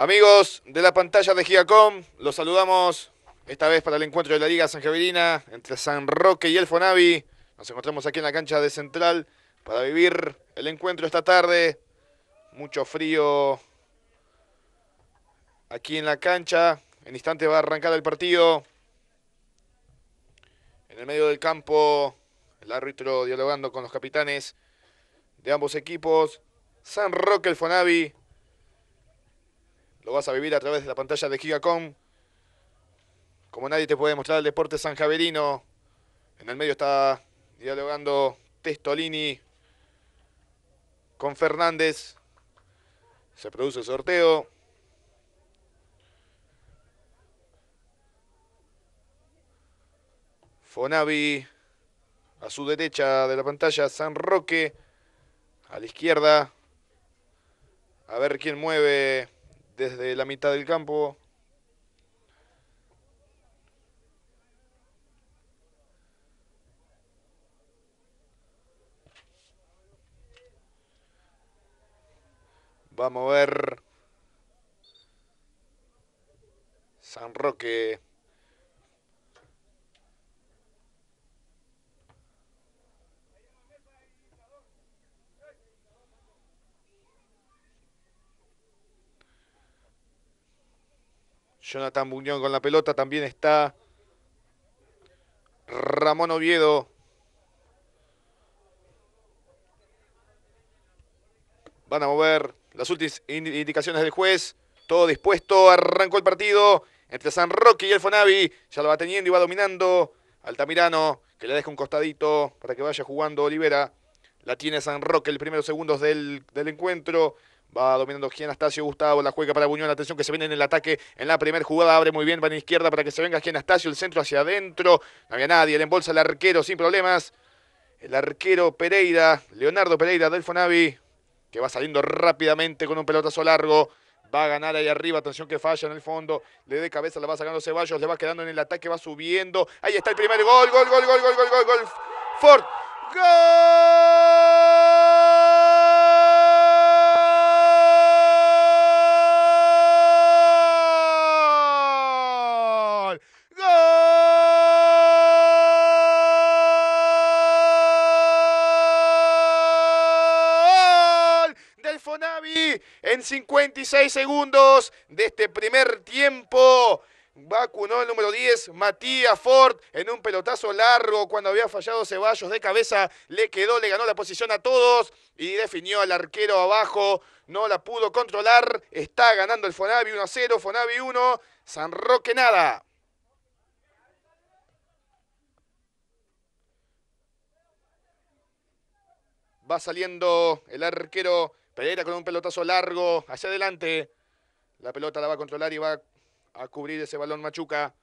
Amigos de la pantalla de Gigacom, los saludamos esta vez para el encuentro de la Liga San entre San Roque y el Fonavi. Nos encontramos aquí en la cancha de Central para vivir el encuentro esta tarde. Mucho frío aquí en la cancha. En instante va a arrancar el partido. En el medio del campo, el árbitro dialogando con los capitanes de ambos equipos. San Roque, el Fonavi. Lo vas a vivir a través de la pantalla de Gigacom. Como nadie te puede mostrar el deporte San sanjaverino. En el medio está dialogando Testolini con Fernández. Se produce el sorteo. Fonavi, a su derecha de la pantalla San Roque, a la izquierda, a ver quién mueve desde la mitad del campo. Vamos a ver. San Roque Jonathan Buñón con la pelota, también está Ramón Oviedo. Van a mover las últimas indicaciones del juez. Todo dispuesto, arrancó el partido entre San Roque y el Ya lo va teniendo y va dominando Altamirano, que le deja un costadito para que vaya jugando Olivera. La tiene San Roque, el primeros segundos del, del encuentro. Va dominando Gianastasio Astacio, Gustavo, la juega para Buñuel, atención que se viene en el ataque en la primera jugada, abre muy bien, va a la izquierda para que se venga Gian Astacio, el centro hacia adentro, no había nadie, le embolsa el arquero sin problemas, el arquero Pereira, Leonardo Pereira del que va saliendo rápidamente con un pelotazo largo, va a ganar ahí arriba, atención que falla en el fondo, le de cabeza, la va sacando Ceballos, le va quedando en el ataque, va subiendo, ahí está el primer gol, gol, gol, gol, gol, gol, gol, gol, Ford, gol. Navi en 56 segundos de este primer tiempo. Vacunó el número 10, Matías Ford, en un pelotazo largo cuando había fallado Ceballos de cabeza. Le quedó, le ganó la posición a todos y definió al arquero abajo. No la pudo controlar. Está ganando el Fonavi 1 a 0, Fonavi 1, San Roque nada. Va saliendo el arquero Pereira con un pelotazo largo hacia adelante. La pelota la va a controlar y va a cubrir ese balón Machuca.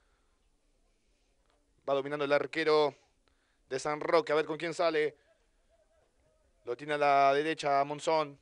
Va dominando el arquero de San Roque. A ver con quién sale. Lo tiene a la derecha Monzón.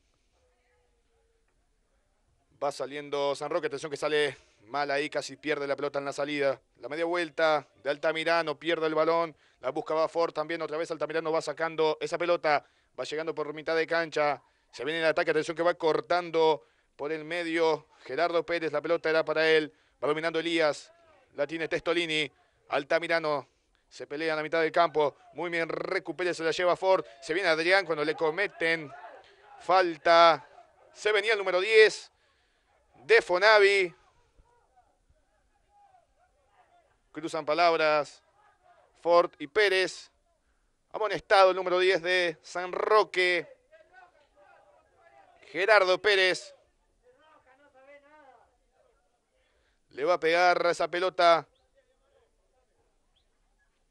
Va saliendo San Roque. Atención que sale mal ahí. Casi pierde la pelota en la salida. La media vuelta de Altamirano. Pierde el balón. La busca va Ford también. Otra vez Altamirano va sacando esa pelota. Va llegando por mitad de cancha. Se viene el ataque, atención que va cortando por el medio Gerardo Pérez, la pelota era para él, va dominando Elías, la tiene Testolini, Altamirano, se pelea en la mitad del campo, muy bien recupera, se la lleva Ford, se viene Adrián cuando le cometen falta, se venía el número 10 de Fonavi, cruzan palabras Ford y Pérez, amonestado el número 10 de San Roque, Gerardo Pérez. Le va a pegar esa pelota.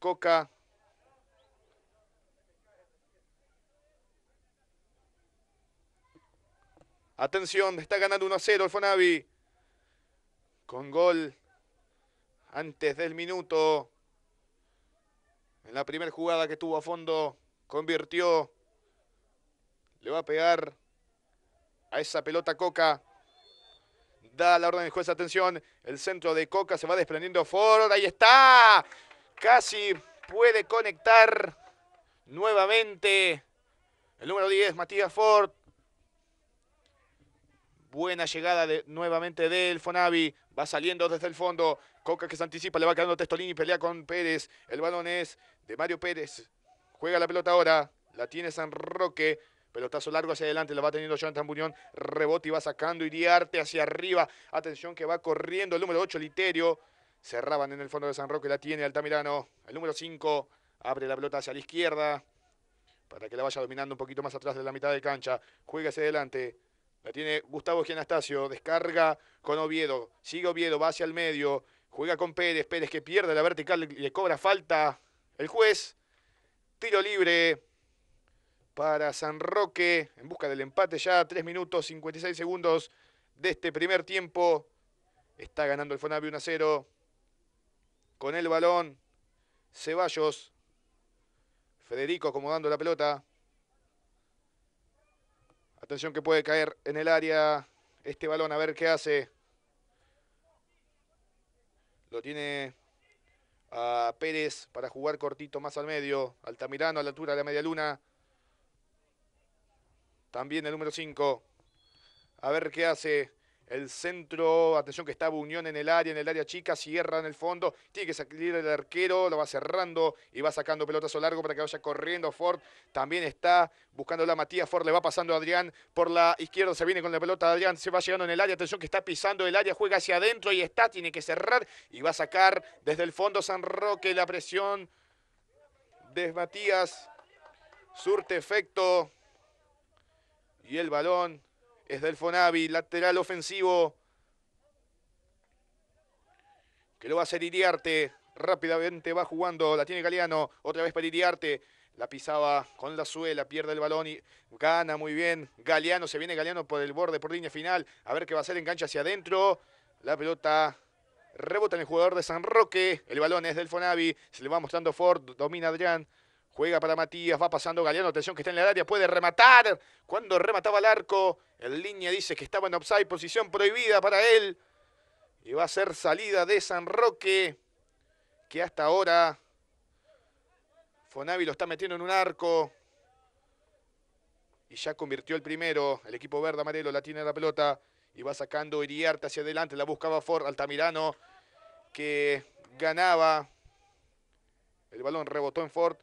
Coca. Atención, está ganando 1 a 0 el Fonavi. Con gol antes del minuto. En la primera jugada que tuvo a fondo, convirtió. Le va a pegar a esa pelota Coca. Da la orden del juez, atención, el centro de Coca se va desprendiendo Ford, ahí está, casi puede conectar nuevamente el número 10, Matías Ford. Buena llegada de, nuevamente del Fonavi. Va saliendo desde el fondo. Coca que se anticipa, le va quedando Testolini, pelea con Pérez. El balón es de Mario Pérez. Juega la pelota ahora. La tiene San Roque. Pelotazo largo hacia adelante, lo va teniendo Jonathan Buñón. Rebote y va sacando Iriarte hacia arriba. Atención que va corriendo el número 8, Literio. Cerraban en el fondo de San Roque, la tiene Altamirano. El número 5 abre la pelota hacia la izquierda para que la vaya dominando un poquito más atrás de la mitad de cancha. Juega hacia adelante. La tiene Gustavo Gianastasio. Descarga con Oviedo. Sigue Oviedo, va hacia el medio. Juega con Pérez. Pérez que pierde la vertical, y le cobra falta el juez. Tiro libre para San Roque en busca del empate ya. 3 minutos 56 segundos de este primer tiempo. Está ganando el Fonavi 1 a 0. Con el balón, Ceballos. Federico acomodando la pelota. Atención que puede caer en el área este balón, a ver qué hace. Lo tiene a Pérez para jugar cortito más al medio. Altamirano a la altura de la media luna. También el número 5. A ver qué hace el centro. Atención que está Buñón en el área, en el área chica. Cierra en el fondo. Tiene que salir el arquero. Lo va cerrando y va sacando pelotazo largo para que vaya corriendo Ford. También está buscando la Matías. Ford le va pasando a Adrián por la izquierda. Se viene con la pelota. Adrián se va llegando en el área. Atención que está pisando el área. Juega hacia adentro y está. Tiene que cerrar y va a sacar desde el fondo San Roque la presión de Matías. Surte efecto. Y el balón es del Fonavi, lateral ofensivo. Que lo va a hacer Iriarte. Rápidamente va jugando, la tiene Galeano. Otra vez para Iriarte. La pisaba con la suela, pierde el balón y gana muy bien. Galeano, se viene Galeano por el borde, por línea final. A ver qué va a hacer, engancha hacia adentro. La pelota rebota en el jugador de San Roque. El balón es del Fonavi. Se le va mostrando Ford, domina Adrián. Juega para Matías, va pasando Galeano, atención que está en el área, puede rematar. Cuando remataba el arco, el línea dice que estaba en offside, posición prohibida para él. Y va a ser salida de San Roque, que hasta ahora Fonavi lo está metiendo en un arco. Y ya convirtió el primero. El equipo verde amarelo la tiene la pelota. Y va sacando Iriarte hacia adelante. La buscaba Ford Altamirano, que ganaba. El balón rebotó en Ford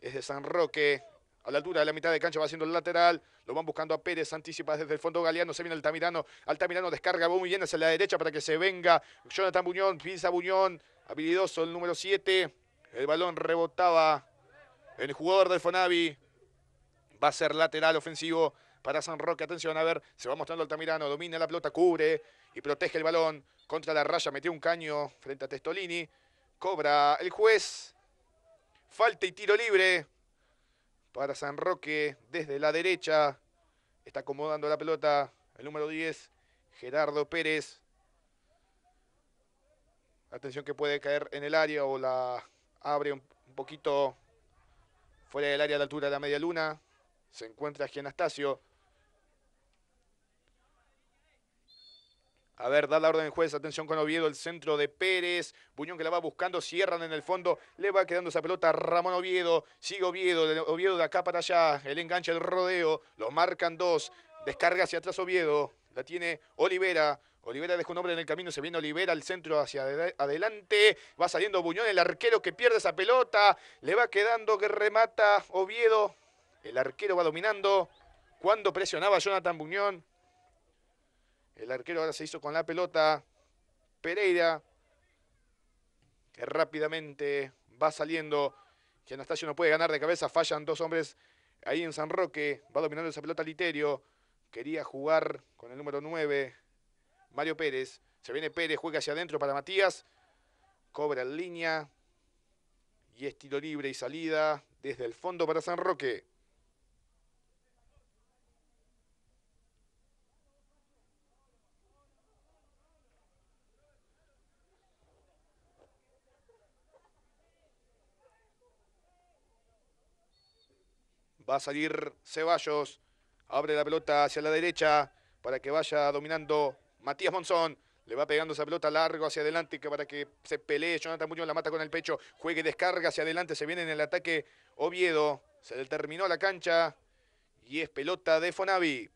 es de San Roque. A la altura de la mitad de cancha va haciendo el lateral. Lo van buscando a Pérez. Anticipa desde el fondo Galeano. Se viene Altamirano. Altamirano descarga muy bien hacia la derecha para que se venga. Jonathan Buñón. Pisa Buñón. Habilidoso el número 7. El balón rebotaba. El jugador del Fonavi. Va a ser lateral ofensivo para San Roque. Atención, a ver. Se va mostrando Altamirano. Domina la pelota. Cubre y protege el balón. Contra la raya. Metió un caño frente a Testolini. Cobra el juez. Falta y tiro libre para San Roque desde la derecha. Está acomodando la pelota el número 10, Gerardo Pérez. Atención que puede caer en el área o la abre un poquito fuera del área de altura de la media luna. Se encuentra aquí Anastasio. A ver, da la orden el juez, atención con Oviedo, el centro de Pérez, Buñón que la va buscando, cierran en el fondo, le va quedando esa pelota a Ramón Oviedo, sigue Oviedo, Oviedo de acá para allá, el engancha el rodeo, lo marcan dos, descarga hacia atrás Oviedo, la tiene Olivera, Olivera deja un hombre en el camino, se viene Olivera al centro hacia adelante, va saliendo Buñón, el arquero que pierde esa pelota, le va quedando que remata Oviedo, el arquero va dominando, cuando presionaba Jonathan Buñón, el arquero ahora se hizo con la pelota. Pereira, que rápidamente va saliendo. Que Anastasio no puede ganar de cabeza. Fallan dos hombres ahí en San Roque. Va dominando esa pelota Literio. Quería jugar con el número 9, Mario Pérez. Se viene Pérez, juega hacia adentro para Matías. Cobra en línea. Y estilo libre y salida desde el fondo para San Roque. Va a salir Ceballos. Abre la pelota hacia la derecha para que vaya dominando Matías Monzón. Le va pegando esa pelota largo hacia adelante para que se pelee. Jonathan Muñoz la mata con el pecho. Juegue, descarga hacia adelante. Se viene en el ataque Oviedo. Se le terminó la cancha. Y es pelota de Fonavi.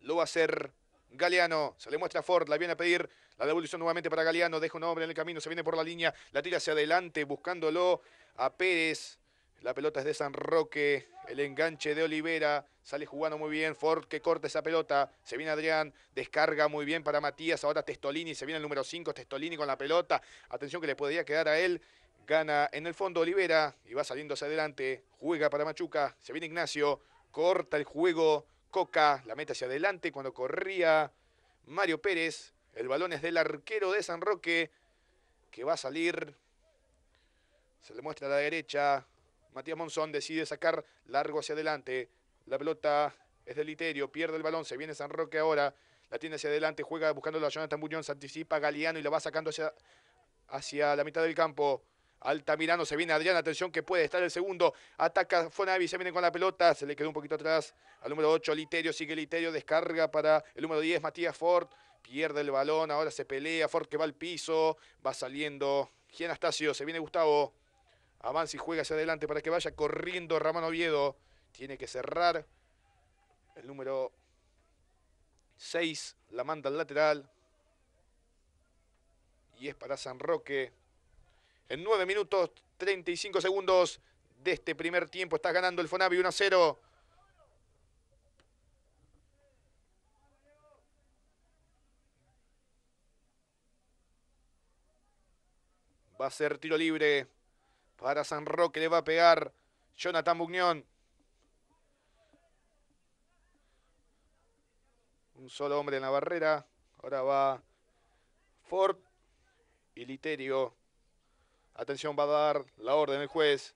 Lo va a hacer Galeano, se le muestra a Ford, la viene a pedir la devolución nuevamente para Galeano, deja un hombre en el camino, se viene por la línea, la tira hacia adelante buscándolo a Pérez. La pelota es de San Roque, el enganche de Olivera, sale jugando muy bien, Ford que corta esa pelota, se viene Adrián, descarga muy bien para Matías, ahora Testolini, se viene el número 5, Testolini con la pelota, atención que le podría quedar a él, gana en el fondo Olivera y va saliendo hacia adelante, juega para Machuca, se viene Ignacio, corta el juego Coca la mete hacia adelante cuando corría Mario Pérez. El balón es del arquero de San Roque que va a salir. Se le muestra a la derecha. Matías Monzón decide sacar largo hacia adelante. La pelota es del Literio, pierde el balón, se viene San Roque ahora. La tiene hacia adelante, juega buscando a Jonathan de se anticipa Galeano y la va sacando hacia, hacia la mitad del campo. Mirano se viene Adrián, atención que puede estar el segundo. Ataca Fonavi, se viene con la pelota, se le quedó un poquito atrás al número 8 Literio, sigue Literio, descarga para el número 10 Matías Ford, pierde el balón, ahora se pelea, Ford que va al piso, va saliendo. Gianastasio, se viene Gustavo, avanza y juega hacia adelante para que vaya corriendo Ramón Oviedo, tiene que cerrar el número 6, la manda al lateral. Y es para San Roque en 9 minutos 35 segundos de este primer tiempo. Está ganando el Fonavi 1 a 0. Va a ser tiro libre para San Roque. Le va a pegar Jonathan Buñón. Un solo hombre en la barrera. Ahora va Ford y Literio. Atención, va a dar la orden el juez.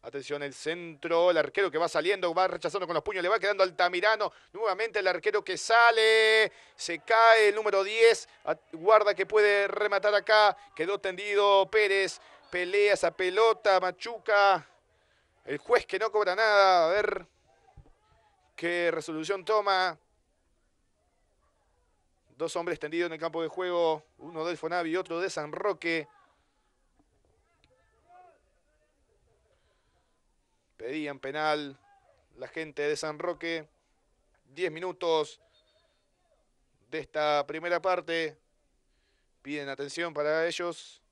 Atención el centro, el arquero que va saliendo, va rechazando con los puños, le va quedando Altamirano. Nuevamente el arquero que sale, se cae el número 10. Guarda que puede rematar acá. Quedó tendido Pérez, pelea esa pelota, Machuca. El juez que no cobra nada, a ver qué resolución toma. Dos hombres tendidos en el campo de juego, uno del Fonavi y otro de San Roque. Pedían penal la gente de San Roque. Diez minutos de esta primera parte. Piden atención para ellos.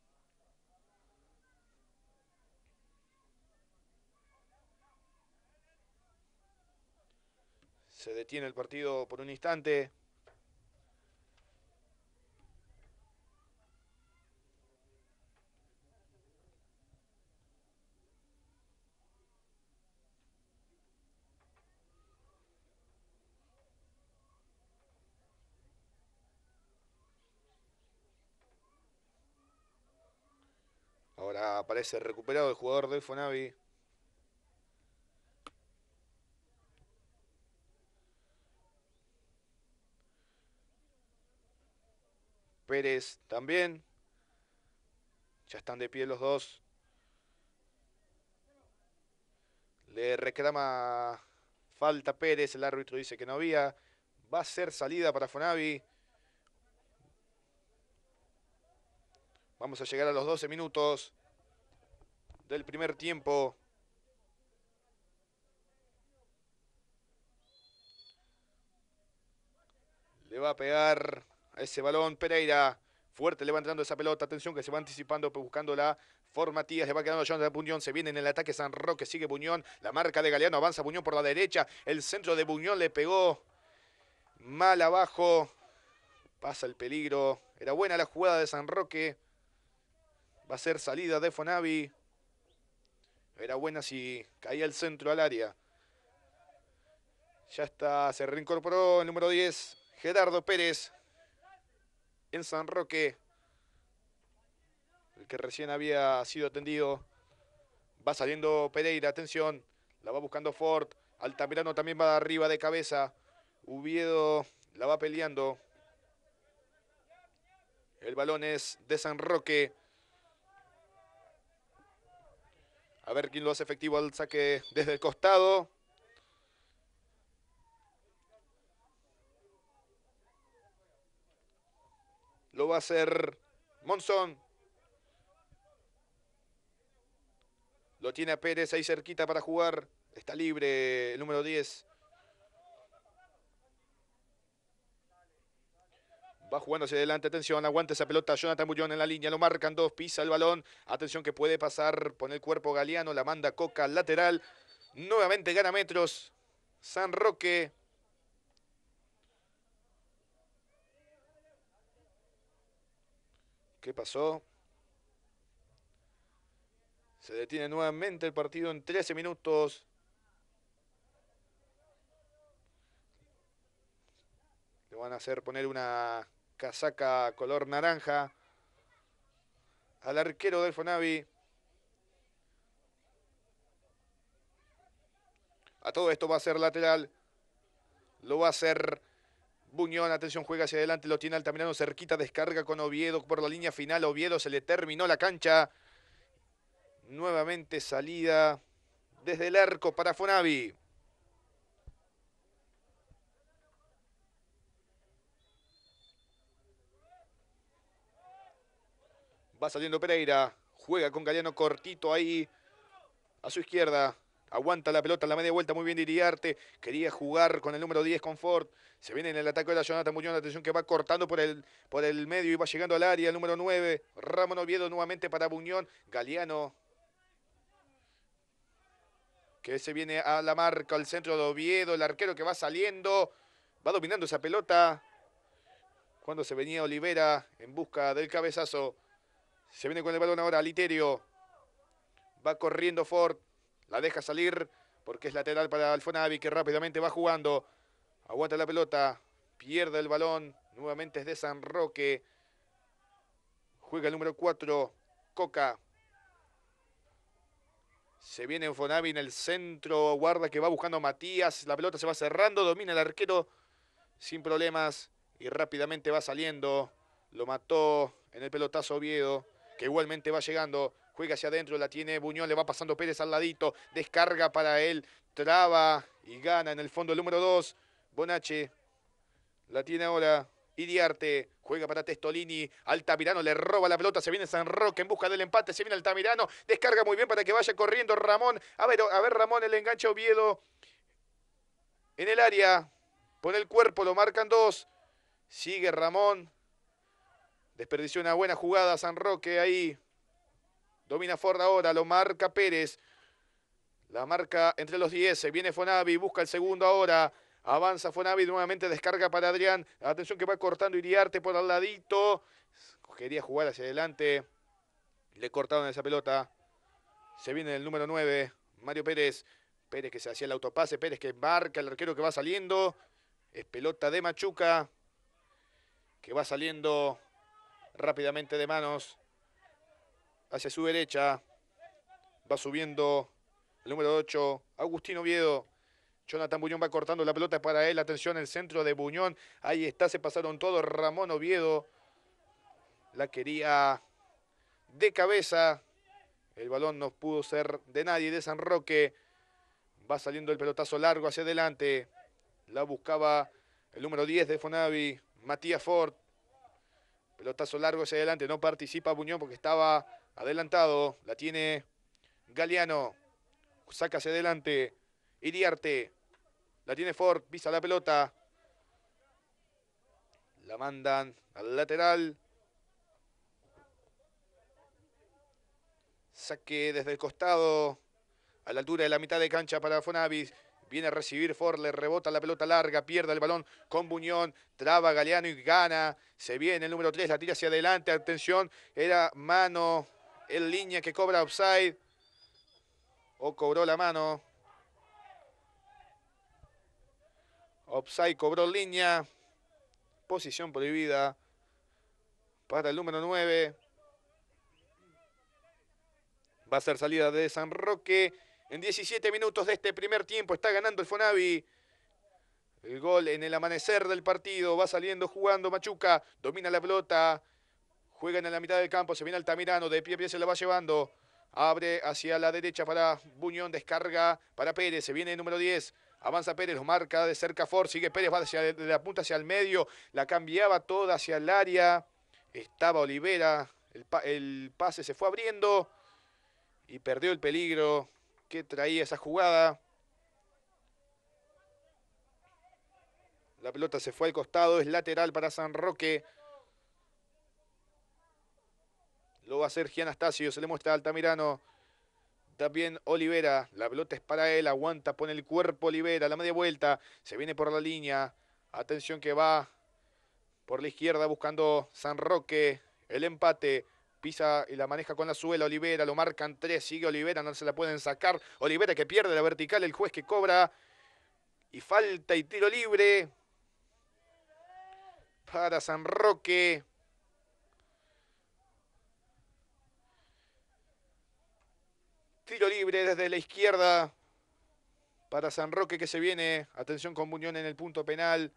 Se detiene el partido por un instante. Ahora aparece recuperado el jugador de Fonavi. Pérez también. Ya están de pie los dos. Le reclama falta Pérez. El árbitro dice que no había. Va a ser salida para Fonavi. Vamos a llegar a los 12 minutos del primer tiempo. Le va a pegar a ese balón Pereira. Fuerte levantando esa pelota. Atención que se va anticipando, pues, buscando la forma tía le va quedando de Buñón, se viene en el ataque San Roque, sigue Buñón, la marca de Galeano, avanza Buñón por la derecha, el centro de Buñón le pegó mal abajo, pasa el peligro, era buena la jugada de San Roque, va a ser salida de Fonavi, era buena si caía el centro al área. Ya está, se reincorporó el número 10, Gerardo Pérez. En San Roque. El que recién había sido atendido. Va saliendo Pereira, atención. La va buscando Ford. Altamirano también va arriba de cabeza. Uviedo la va peleando. El balón es de San Roque. A ver quién lo hace efectivo al saque desde el costado. Lo va a hacer Monzón. Lo tiene a Pérez ahí cerquita para jugar. Está libre el número 10. Va jugando hacia adelante, atención, aguanta esa pelota Jonathan Bullón en la línea, lo marcan dos, pisa el balón, atención que puede pasar, pone el cuerpo Galeano, la manda Coca lateral, nuevamente gana metros, San Roque. ¿Qué pasó? Se detiene nuevamente el partido en 13 minutos. Le van a hacer poner una casaca color naranja, al arquero del Fonavi. A todo esto va a ser lateral. Lo va a hacer Buñón. Atención, juega hacia adelante. Lo tiene Altamirano cerquita. Descarga con Oviedo por la línea final. Oviedo se le terminó la cancha. Nuevamente salida desde el arco para Fonavi. Va saliendo Pereira. Juega con Galeano cortito ahí. A su izquierda. Aguanta la pelota en la media vuelta. Muy bien Diriarte. Quería jugar con el número 10 con Ford. Se viene en el ataque de la Jonathan Muñoz. Atención que va cortando por el, por el medio y va llegando al área. El número 9. Ramón Oviedo nuevamente para Buñón. Galeano que se viene a la marca, al centro de Oviedo, el arquero que va saliendo, va dominando esa pelota. Cuando se venía Olivera en busca del cabezazo, se viene con el balón ahora Literio. Va corriendo Ford. La deja salir porque es lateral para Alfonavi que rápidamente va jugando. Aguanta la pelota. Pierde el balón. Nuevamente es de San Roque. Juega el número 4, Coca. Se viene Fonavi en el centro, guarda que va buscando Matías, la pelota se va cerrando, domina el arquero sin problemas y rápidamente va saliendo. Lo mató en el pelotazo Oviedo que igualmente va llegando. Juega hacia adentro, la tiene Buñón, le va pasando Pérez al ladito. Descarga para él, traba y gana en el fondo el número 2. Bonache la tiene ahora Idiarte juega para Testolini. Altamirano le roba la pelota. Se viene San Roque en busca del empate. Se viene Altamirano. Descarga muy bien para que vaya corriendo Ramón. A ver, a ver Ramón, el enganche Oviedo. En el área. Pone el cuerpo, lo marcan dos. Sigue Ramón. Desperdició una buena jugada San Roque ahí. Domina Ford ahora, lo marca Pérez. La marca entre los 10, se viene Fonavi, busca el segundo ahora. Avanza Fonavi, nuevamente descarga para Adrián. Atención que va cortando Iriarte por al ladito. Quería jugar hacia adelante. Le cortaron esa pelota. Se viene el número 9, Mario Pérez. Pérez que se hacía el autopase, Pérez que marca el arquero que va saliendo. Es pelota de Machuca. Que va saliendo rápidamente de manos hacia su derecha. Va subiendo el número 8, Agustín Oviedo. Jonathan Buñón va cortando la pelota para él. Atención, el centro de Buñón. Ahí está, se pasaron todos. Ramón Oviedo la quería de cabeza. El balón no pudo ser de nadie de San Roque. Va saliendo el pelotazo largo hacia adelante. La buscaba el número 10 de Fonavi, Matías Ford. Pelotazo largo hacia adelante, no participa Buñón porque estaba adelantado. La tiene Galeano. Saca hacia adelante. Iriarte. La tiene Ford, pisa la pelota. La mandan al lateral. Saque desde el costado. A la altura de la mitad de cancha para Fonavis. Viene a recibir Forle, rebota la pelota larga, pierde el balón con Buñón, traba Galeano y gana. Se viene el número 3, la tira hacia adelante. Atención, era mano en línea que cobra offside. O cobró la mano. Offside cobró línea. Posición prohibida para el número 9. Va a ser salida de San Roque. En 17 minutos de este primer tiempo está ganando el Fonavi. El gol en el amanecer del partido. Va saliendo jugando Machuca. Domina la pelota. Juegan en la mitad del campo. Se viene Altamirano. De pie a pie se la va llevando. Abre hacia la derecha para Buñón. Descarga para Pérez. Se viene el número 10. Avanza Pérez, lo marca de cerca Ford. Sigue Pérez, va hacia, de la punta hacia el medio. La cambiaba toda hacia el área. Estaba Olivera. el pase se fue abriendo. Y perdió el peligro que traía esa jugada. La pelota se fue al costado, es lateral para San Roque. Lo va a hacer Gianastasio, se le muestra a Altamirano. También Olivera, la pelota es para él, aguanta, pone el cuerpo Olivera, la media vuelta, se viene por la línea. Atención que va por la izquierda buscando San Roque, el empate pisa y la maneja con la suela Olivera, lo marcan tres, sigue Olivera, no se la pueden sacar. Olivera que pierde la vertical, el juez que cobra. Y falta y tiro libre para San Roque. Tiro libre desde la izquierda para San Roque que se viene. Atención con Muñón en el punto penal.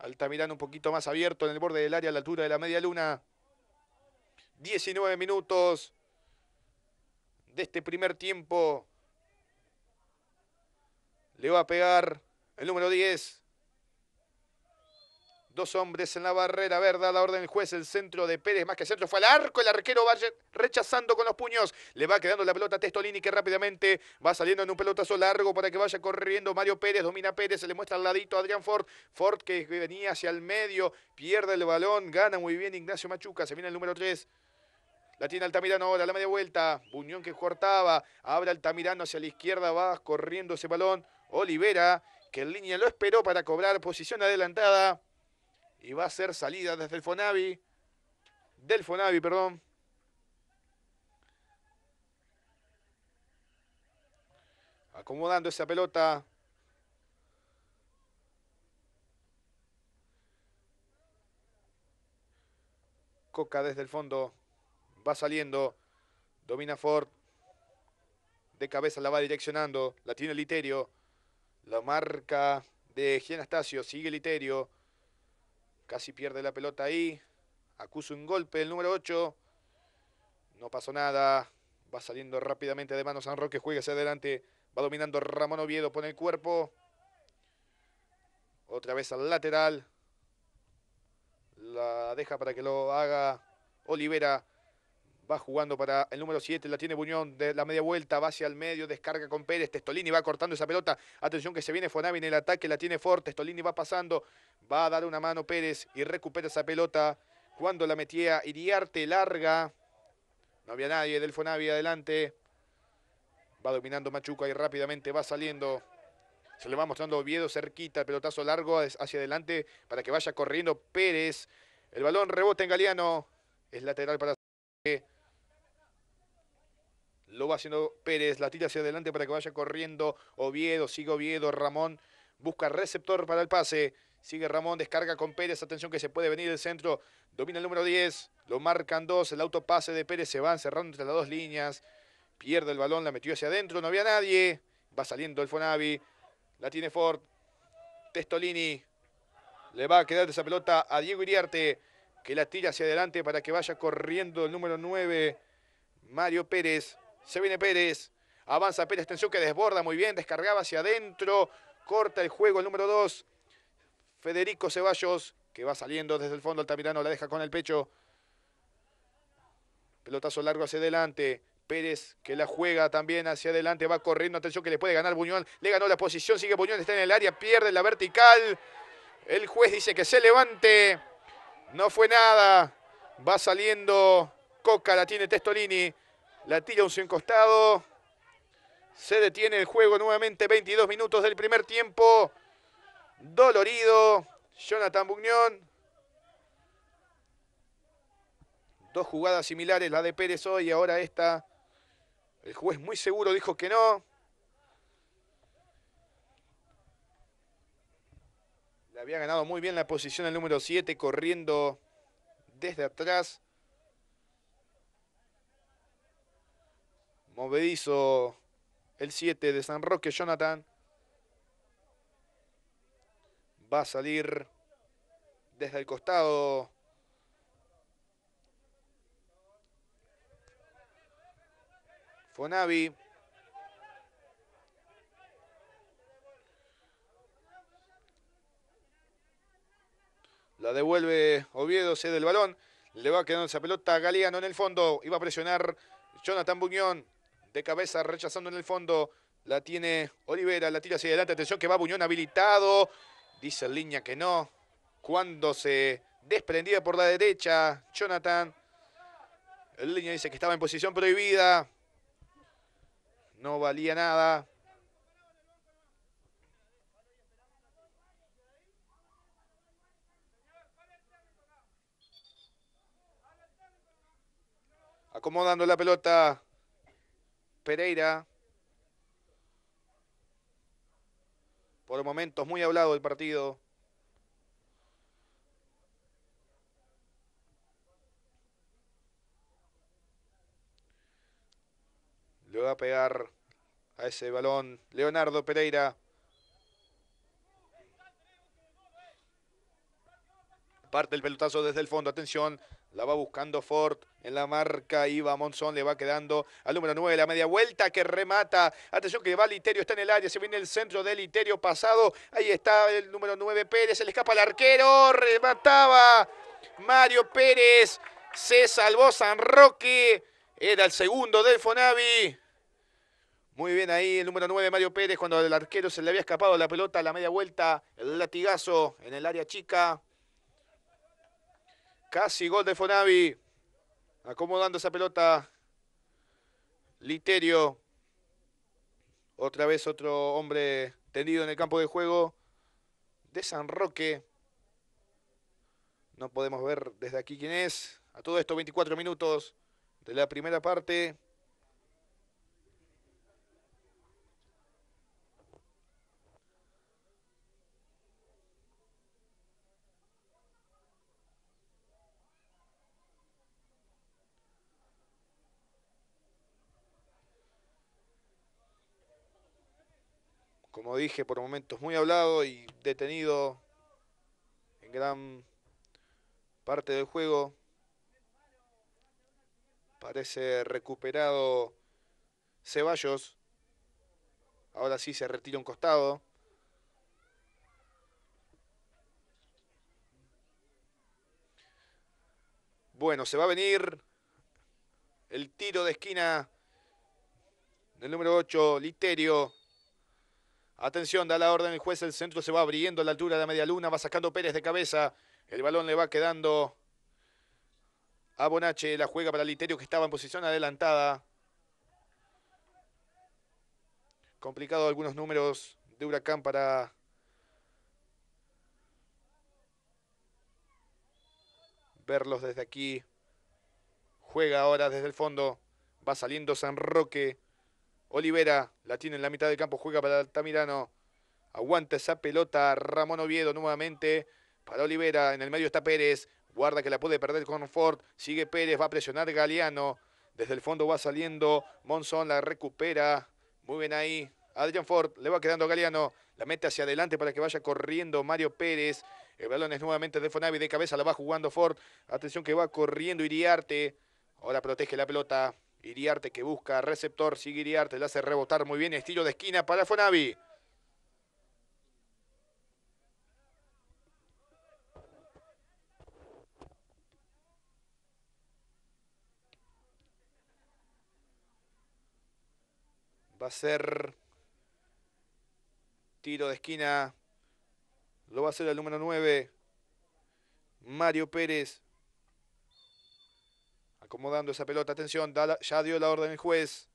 Altamirano un poquito más abierto en el borde del área a la altura de la media luna. 19 minutos de este primer tiempo. Le va a pegar el número 10. Dos hombres en la barrera verdad la orden del juez, el centro de Pérez, más que centro, fue al arco, el arquero va rechazando con los puños, le va quedando la pelota a Testolini que rápidamente va saliendo en un pelotazo largo para que vaya corriendo Mario Pérez, domina Pérez, se le muestra al ladito a Adrián Ford, Ford que venía hacia el medio, pierde el balón, gana muy bien Ignacio Machuca, se viene el número 3, la tiene Altamirano ahora, la media vuelta. Buñón que cortaba. Abre Altamirano hacia la izquierda, va corriendo ese balón. Olivera, que en línea lo esperó para cobrar posición adelantada. Y va a ser salida desde el Fonavi. Del Fonavi, perdón. Acomodando esa pelota. Coca desde el fondo. Va saliendo. Domina Ford. De cabeza la va direccionando. La tiene Literio. La marca de Gianastasio. Sigue Literio. Casi pierde la pelota ahí. Acusa un golpe el número 8. No pasó nada. Va saliendo rápidamente de manos San Roque. Juega hacia adelante. Va dominando Ramón Oviedo. Pone el cuerpo. Otra vez al lateral. La deja para que lo haga Olivera va jugando para el número 7, la tiene Buñón de la media vuelta, va hacia el medio, descarga con Pérez, Testolini va cortando esa pelota, atención que se viene Fonavi en el ataque, la tiene fuerte, Testolini va pasando, va a dar una mano Pérez y recupera esa pelota cuando la metía Iriarte, larga, no había nadie del Fonavi adelante, va dominando Machuca y rápidamente va saliendo. Se le va mostrando Oviedo cerquita, pelotazo largo hacia adelante para que vaya corriendo Pérez. El balón rebota en Galeano, es lateral para... Lo va haciendo Pérez, la tira hacia adelante para que vaya corriendo Oviedo, sigue Oviedo, Ramón busca receptor para el pase. Sigue Ramón, descarga con Pérez, atención que se puede venir del centro, domina el número 10, lo marcan dos, el autopase de Pérez se va encerrando entre las dos líneas, pierde el balón, la metió hacia adentro, no había nadie, va saliendo el Fonavi, la tiene Ford, Testolini, le va a quedar esa pelota a Diego Iriarte, que la tira hacia adelante para que vaya corriendo el número 9, Mario Pérez, se viene Pérez. Avanza Pérez, tensión que desborda muy bien, descargaba hacia adentro, corta el juego el número 2. Federico Ceballos, que va saliendo desde el fondo, Altamirano la deja con el pecho. Pelotazo largo hacia adelante. Pérez que la juega también hacia adelante, va corriendo, atención que le puede ganar Buñón, le ganó la posición, sigue Buñón, está en el área, pierde la vertical. El juez dice que se levante. No fue nada. Va saliendo Coca, la tiene Testolini. La tira un un costado. Se detiene el juego nuevamente. 22 minutos del primer tiempo. Dolorido. Jonathan Buñón. Dos jugadas similares. La de Pérez hoy. y Ahora esta. El juez muy seguro dijo que no. Le había ganado muy bien la posición el número 7 corriendo desde atrás. Movedizo, el 7 de San Roque, Jonathan. Va a salir desde el costado. Fonavi. La devuelve Oviedo, cede el balón. Le va quedando esa pelota a Galeano en el fondo. Iba a presionar Jonathan Buñón de cabeza rechazando en el fondo. La tiene Olivera, la tira hacia adelante. Atención que va Buñón habilitado. Dice en línea que no. Cuando se desprendía por la derecha, Jonathan. El línea dice que estaba en posición prohibida. No valía nada. Acomodando la pelota Pereira. Por momentos muy hablado el partido. Le va a pegar a ese balón Leonardo Pereira. Parte el pelotazo desde el fondo. Atención, la va buscando Ford. En la marca Iba Monzón le va quedando al número 9 la media vuelta que remata. Atención que va Literio, está en el área, se viene el centro de Literio pasado. Ahí está el número 9 Pérez, se le escapa al arquero, remataba Mario Pérez. Se salvó San Roque, era el segundo de Fonavi. Muy bien ahí el número 9 Mario Pérez cuando al arquero se le había escapado la pelota la media vuelta, el latigazo en el área chica. Casi gol de Fonavi. Acomodando esa pelota. Literio. Otra vez otro hombre tendido en el campo de juego de San Roque. No podemos ver desde aquí quién es. A todo esto 24 minutos de la primera parte. como dije, por momentos muy hablado y detenido en gran parte del juego. Parece recuperado Ceballos. Ahora sí se retira un costado. Bueno, se va a venir el tiro de esquina del número 8, Literio. Atención, da la orden el juez, el centro se va abriendo a la altura de la media luna, va sacando Pérez de cabeza, el balón le va quedando a Bonache, la juega para Literio que estaba en posición adelantada. Complicado algunos números de Huracán para verlos desde aquí. Juega ahora desde el fondo, va saliendo San Roque. Olivera la tiene en la mitad del campo, juega para Altamirano. Aguanta esa pelota Ramón Oviedo nuevamente para Olivera. En el medio está Pérez. Guarda que la puede perder con Ford. Sigue Pérez, va a presionar Galeano. Desde el fondo va saliendo. Monzón la recupera. Muy bien ahí. Adrian Ford le va quedando a Galeano. La mete hacia adelante para que vaya corriendo Mario Pérez. El balón es nuevamente de Fonavi. De cabeza la va jugando Ford. Atención que va corriendo Iriarte. Ahora protege la pelota. Iriarte que busca receptor, sigue Iriarte, le hace rebotar muy bien, estilo de esquina para Fonavi. Va a ser tiro de esquina, lo va a hacer el número 9, Mario Pérez acomodando esa pelota. Atención, ya dio la orden el juez.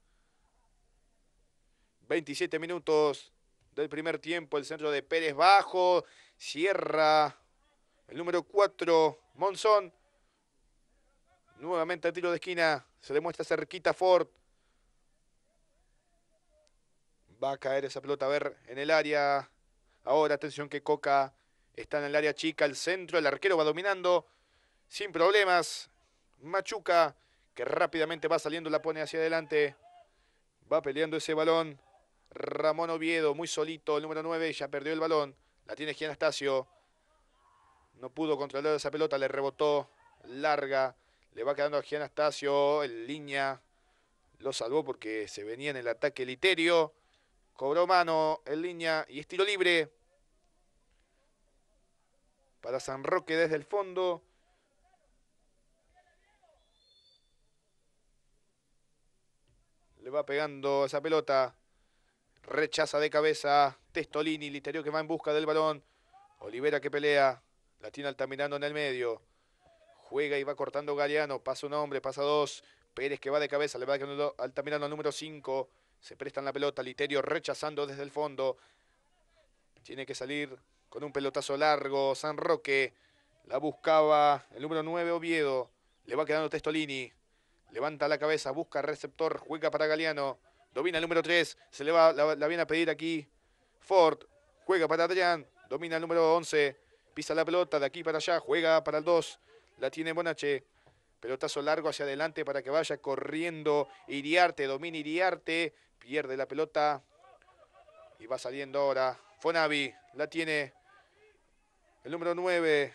27 minutos del primer tiempo. El centro de Pérez bajo. Cierra el número 4, Monzón. Nuevamente el tiro de esquina. Se le muestra cerquita Ford. Va a caer esa pelota, a ver, en el área. Ahora, atención que Coca está en el área chica, el centro. El arquero va dominando sin problemas. Machuca, que rápidamente va saliendo, la pone hacia adelante. Va peleando ese balón. Ramón Oviedo, muy solito, el número 9, ya perdió el balón. La tiene Gianastasio No pudo controlar esa pelota, le rebotó larga. Le va quedando a Gianastasio en línea. Lo salvó porque se venía en el ataque Literio. Cobró mano en línea y estilo libre. Para San Roque desde el fondo. Le va pegando esa pelota. Rechaza de cabeza Testolini, Literio que va en busca del balón. Olivera que pelea. La tiene Altamirano en el medio. Juega y va cortando Galeano. Pasa un hombre, pasa dos. Pérez que va de cabeza, le va quedando Altamirano al número 5. Se presta en la pelota. Literio rechazando desde el fondo. Tiene que salir con un pelotazo largo. San Roque la buscaba el número 9 Oviedo. Le va quedando Testolini. Levanta la cabeza, busca receptor, juega para Galeano. Domina el número 3, se le va, la, viene a pedir aquí Ford. Juega para Adrián, domina el número 11. Pisa la pelota de aquí para allá, juega para el 2. La tiene Bonache. Pelotazo largo hacia adelante para que vaya corriendo Iriarte, domina Iriarte. Pierde la pelota. Y va saliendo ahora Fonavi. La tiene el número 9,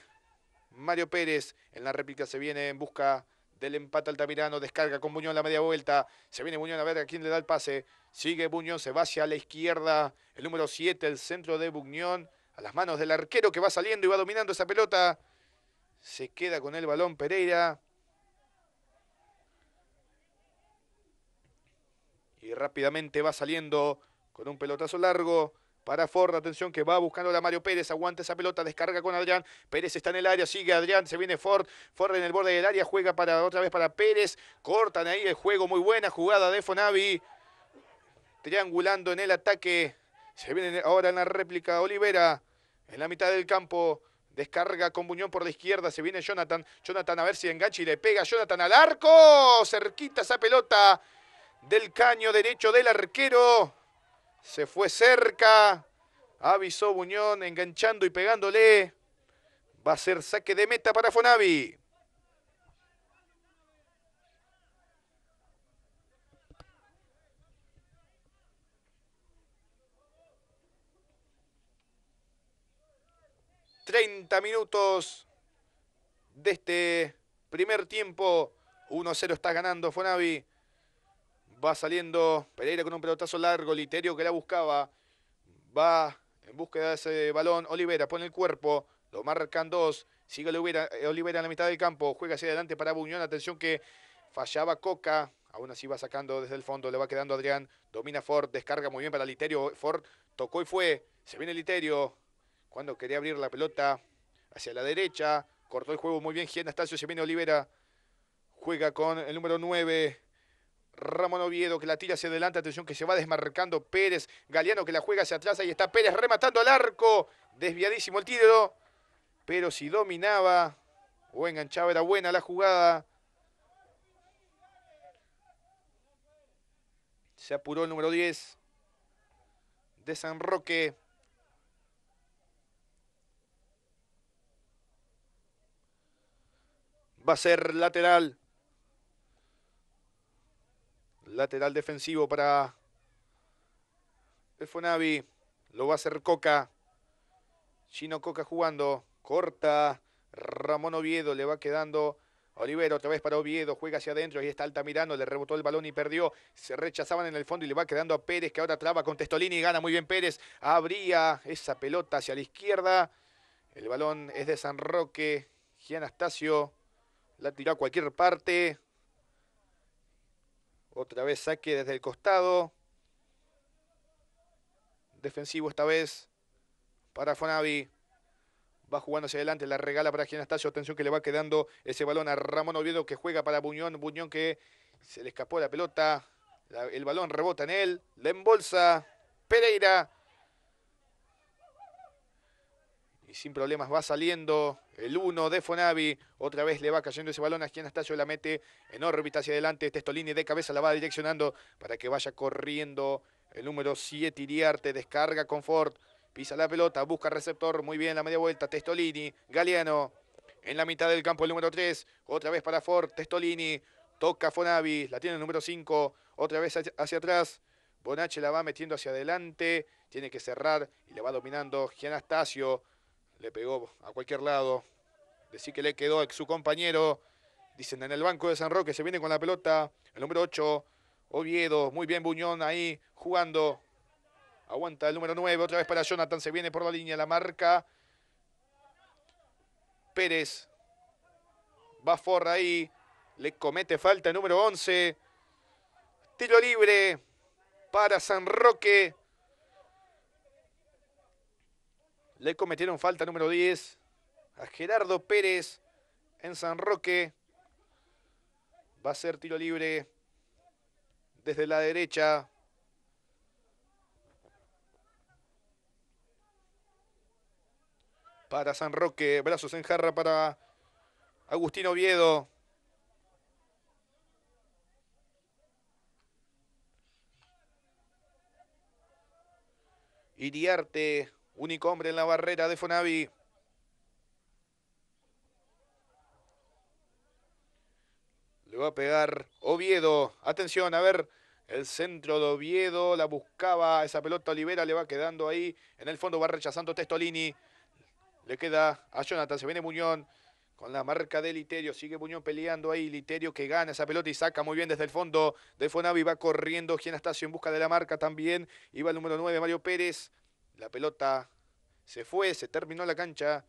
Mario Pérez. En la réplica se viene en busca del empate Altamirano, descarga con Buñón la media vuelta, se viene Buñón a ver a quién le da el pase, sigue Buñón, se va hacia la izquierda, el número 7, el centro de Buñón, a las manos del arquero que va saliendo y va dominando esa pelota, se queda con el balón Pereira. Y rápidamente va saliendo con un pelotazo largo para Ford. Atención que va buscando la Mario Pérez. Aguanta esa pelota, descarga con Adrián. Pérez está en el área, sigue Adrián, se viene Ford. Ford en el borde del área, juega para otra vez para Pérez. Cortan ahí el juego, muy buena jugada de Fonavi. Triangulando en el ataque. Se viene ahora en la réplica Olivera. En la mitad del campo. Descarga con Buñón por la izquierda. Se viene Jonathan. Jonathan a ver si engancha y le pega. Jonathan al arco. Cerquita esa pelota del caño derecho del arquero. Se fue cerca. Avisó Buñón enganchando y pegándole. Va a ser saque de meta para Fonavi. Treinta minutos de este primer tiempo. 1-0 está ganando Fonavi. Va saliendo Pereira con un pelotazo largo. Literio que la buscaba. Va en búsqueda de ese balón. Olivera pone el cuerpo. Lo marcan dos. Sigue Olivera, eh, en la mitad del campo. Juega hacia adelante para Buñón. Atención que fallaba Coca. Aún así va sacando desde el fondo. Le va quedando Adrián. Domina Ford. Descarga muy bien para Literio. Ford tocó y fue. Se viene Literio. Cuando quería abrir la pelota hacia la derecha. Cortó el juego muy bien. Gianastasio se viene Olivera. Juega con el número 9. Ramón Oviedo que la tira hacia adelante, atención que se va desmarcando Pérez, Galeano que la juega hacia atrás, ahí está Pérez rematando al arco, desviadísimo el tiro, pero si dominaba o enganchaba era buena la jugada. Se apuró el número 10 de San Roque. Va a ser lateral. Lateral defensivo para el Fonavi. Lo va a hacer Coca. Chino Coca jugando. Corta. Ramón Oviedo le va quedando. Olivero otra vez para Oviedo, juega hacia adentro, ahí está Altamirano, le rebotó el balón y perdió, se rechazaban en el fondo y le va quedando a Pérez que ahora traba con Testolini y gana muy bien Pérez, abría esa pelota hacia la izquierda, el balón es de San Roque, Gianastasio la tiró a cualquier parte, otra vez saque desde el costado. Defensivo esta vez para Fonavi. Va jugando hacia adelante, la regala para Gianastasio. Atención que le va quedando ese balón a Ramón Oviedo que juega para Buñón. Buñón que se le escapó la pelota. el balón rebota en él. La embolsa Pereira. y sin problemas va saliendo el 1 de Fonavi. Otra vez le va cayendo ese balón a Gianastasio. la mete en órbita hacia adelante. Este Testolini de cabeza la va direccionando para que vaya corriendo el número 7 Iriarte. Descarga con Confort. Pisa la pelota, busca receptor. Muy bien la media vuelta. Testolini, Galeano. En la mitad del campo el número 3. Otra vez para Ford. Testolini. Toca Fonavi. La tiene el número 5. Otra vez hacia atrás. Bonache la va metiendo hacia adelante. Tiene que cerrar y le va dominando Gianastasio le pegó a cualquier lado. Decí que le quedó su compañero. Dicen en el banco de San Roque se viene con la pelota. El número 8, Oviedo. Muy bien Buñón ahí jugando. Aguanta el número 9. Otra vez para Jonathan. Se viene por la línea la marca. Pérez. Va Forra ahí. Le comete falta el número 11. Tiro libre para San Roque. Le cometieron falta número 10 a Gerardo Pérez en San Roque. Va a ser tiro libre desde la derecha. Para San Roque, brazos en jarra para Agustín Oviedo. Iriarte Único hombre en la barrera de Fonavi. Le va a pegar Oviedo. Atención, a ver. El centro de Oviedo la buscaba. Esa pelota Olivera le va quedando ahí. En el fondo va rechazando Testolini. Le queda a Jonathan. Se viene Muñón con la marca de Literio. Sigue Muñón peleando ahí. Literio que gana esa pelota y saca muy bien desde el fondo de Fonavi. Va corriendo Gianastasio en busca de la marca también. Iba el número 9, Mario Pérez. La pelota se fue, se terminó la cancha.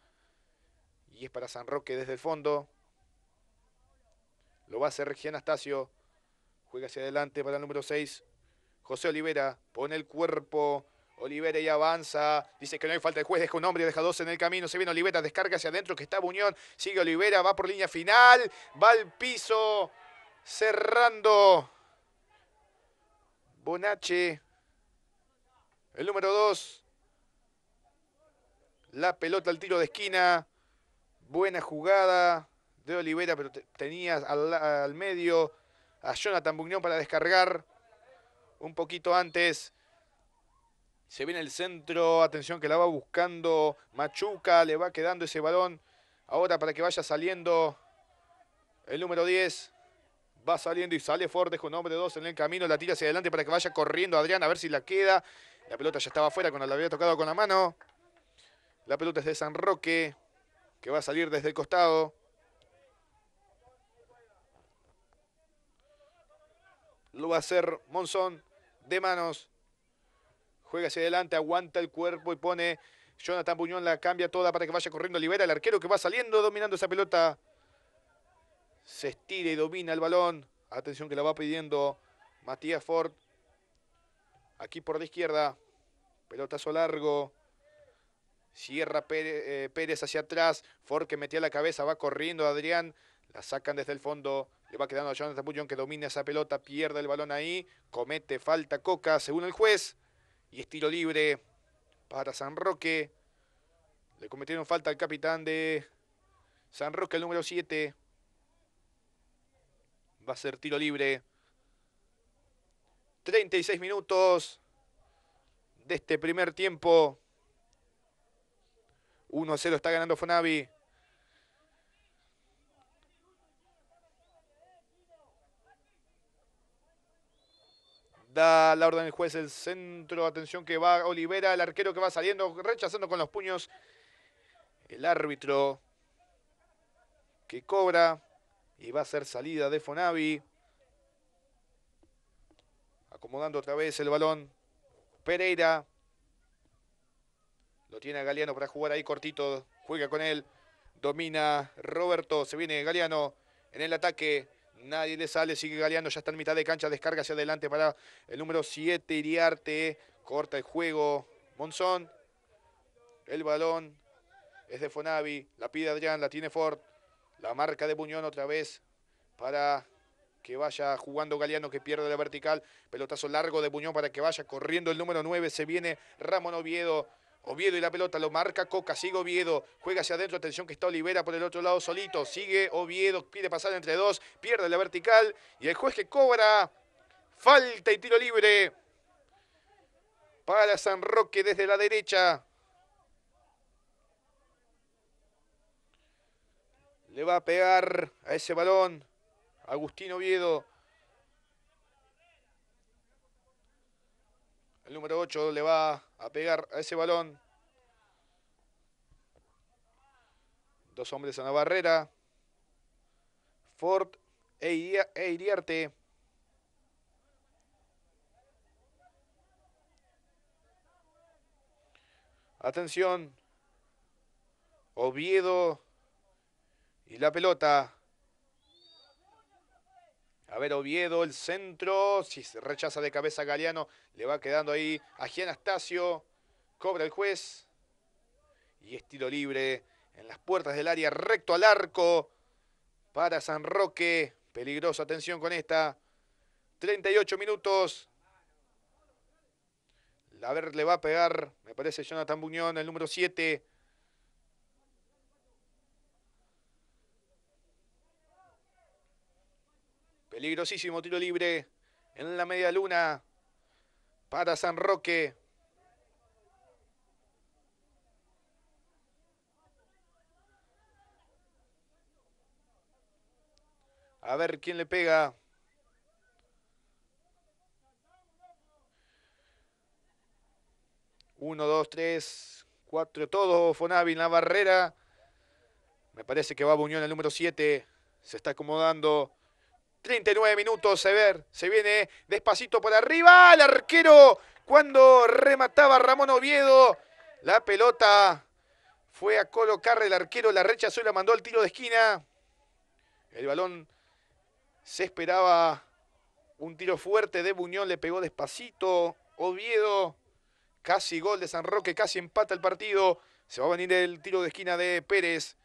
Y es para San Roque desde el fondo. Lo va a hacer Gian Anastasio. Juega hacia adelante para el número 6. José Olivera pone el cuerpo. Olivera y avanza. Dice que no hay falta. de juez deja un hombre, deja dos en el camino. Se viene Olivera, descarga hacia adentro que está Buñón. Sigue Olivera, va por línea final. Va al piso. Cerrando. Bonache. El número 2. La pelota al tiro de esquina. Buena jugada de Olivera, pero tenía al, medio a Jonathan Buñón para descargar. Un poquito antes. Se viene el centro. Atención que la va buscando Machuca. Le va quedando ese balón. Ahora para que vaya saliendo el número 10. Va saliendo y sale Ford, con hombre 2 en el camino. La tira hacia adelante para que vaya corriendo Adrián a ver si la queda. La pelota ya estaba afuera cuando la había tocado con la mano. La pelota es de San Roque, que va a salir desde el costado. Lo va a hacer Monzón de manos. Juega hacia adelante, aguanta el cuerpo y pone Jonathan Buñón, la cambia toda para que vaya corriendo, libera el arquero que va saliendo, dominando esa pelota. Se estira y domina el balón. Atención que la va pidiendo Matías Ford. Aquí por la izquierda. Pelotazo largo cierra eh, Pérez, hacia atrás. Ford metía la cabeza, va corriendo Adrián. La sacan desde el fondo. Le va quedando a Jonathan Puyón que domina esa pelota. Pierde el balón ahí. Comete falta Coca, según el juez. Y es tiro libre para San Roque. Le cometieron falta al capitán de San Roque, el número 7. Va a ser tiro libre. 36 minutos de este primer tiempo. 1 0 está ganando Fonavi. Da la orden el juez el centro. Atención que va Olivera, el arquero que va saliendo, rechazando con los puños. El árbitro que cobra y va a ser salida de Fonavi. Acomodando otra vez el balón. Pereira lo tiene a Galeano para jugar ahí cortito. Juega con él. Domina Roberto. Se viene Galeano en el ataque. Nadie le sale. Sigue Galeano. Ya está en mitad de cancha. Descarga hacia adelante para el número 7. Iriarte. Corta el juego. Monzón. El balón. Es de Fonavi. La pide Adrián. La tiene Ford. La marca de Buñón otra vez para que vaya jugando Galeano, que pierde la vertical. Pelotazo largo de Buñón para que vaya corriendo el número 9. Se viene Ramón Oviedo. Oviedo y la pelota lo marca Coca, sigue Oviedo, juega hacia adentro, atención que está Olivera por el otro lado solito, sigue Oviedo, pide pasar entre dos, pierde la vertical y el juez que cobra falta y tiro libre para San Roque desde la derecha. Le va a pegar a ese balón Agustín Oviedo. El número 8 le va a pegar a ese balón. Dos hombres en la barrera. Ford e, e Iriarte. Atención. Oviedo. Y la pelota a ver, Oviedo, el centro. Si se rechaza de cabeza Galeano, le va quedando ahí a Gianastasio. Cobra el juez. Y estilo libre en las puertas del área, recto al arco para San Roque. Peligrosa atención con esta. 38 minutos. La ver le va a pegar, me parece Jonathan Buñón, el número 7. Peligrosísimo tiro libre en la media luna para San Roque. A ver quién le pega. Uno, dos, tres, cuatro, todo. Fonavi en la barrera. Me parece que va Buñón el número siete. Se está acomodando. 39 minutos, ver Se viene despacito por arriba. El arquero, cuando remataba Ramón Oviedo, la pelota fue a colocar el arquero, la rechazó y la mandó al tiro de esquina. El balón se esperaba un tiro fuerte de Buñón, le pegó despacito. Oviedo, casi gol de San Roque, casi empata el partido. Se va a venir el tiro de esquina de Pérez.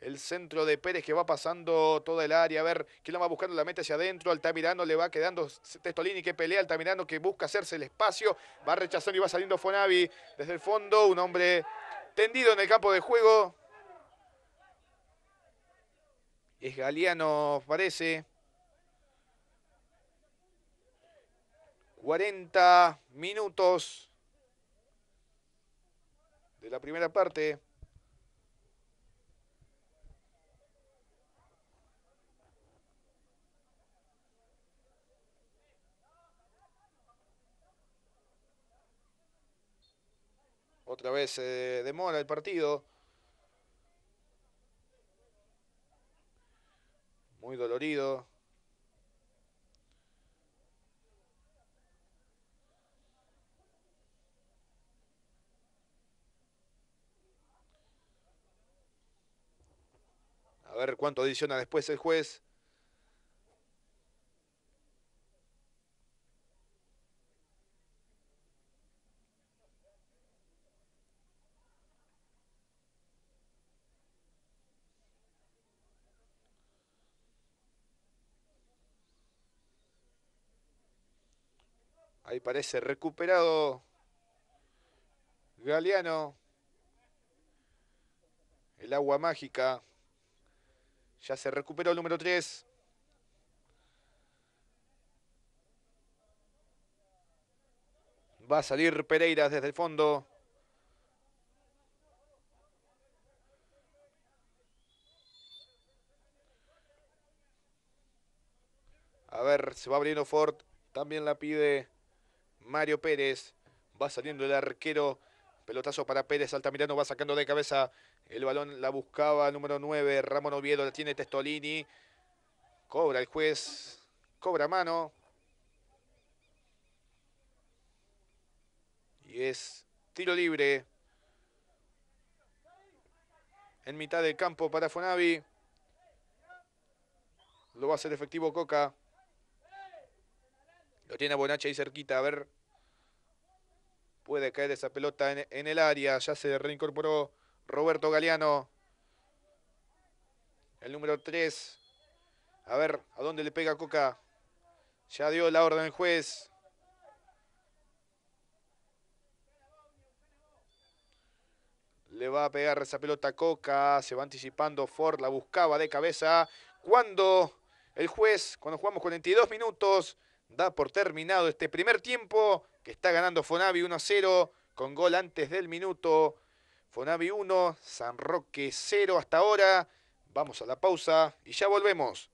El centro de Pérez que va pasando toda el área. A ver, quién lo va buscando la mete hacia adentro. Altamirano le va quedando Testolini que pelea. Altamirano que busca hacerse el espacio. Va rechazando y va saliendo Fonavi desde el fondo. Un hombre tendido en el campo de juego. Es Galeano, parece. 40 minutos de la primera parte. Otra vez eh, demora el partido. Muy dolorido. A ver cuánto adiciona después el juez. Ahí parece recuperado Galeano. El agua mágica. Ya se recuperó el número 3. Va a salir Pereira desde el fondo. A ver, se va abriendo Ford. También la pide Mario Pérez. Va saliendo el arquero. Pelotazo para Pérez. Altamirano va sacando de cabeza. El balón la buscaba número 9. Ramón Oviedo la tiene Testolini. Cobra el juez. Cobra mano. Y es tiro libre. En mitad del campo para Fonavi. Lo va a hacer efectivo Coca. Lo tiene Bonache ahí cerquita. A ver. Puede caer esa pelota en, el área. Ya se reincorporó Roberto Galeano. El número 3. A ver, ¿a dónde le pega Coca? Ya dio la orden el juez. Le va a pegar esa pelota a Coca. Se va anticipando. Ford la buscaba de cabeza. Cuando el juez, cuando jugamos 42 minutos, da por terminado este primer tiempo que está ganando Fonavi 1 0 con gol antes del minuto. Fonavi 1, San Roque 0 hasta ahora. Vamos a la pausa y ya volvemos.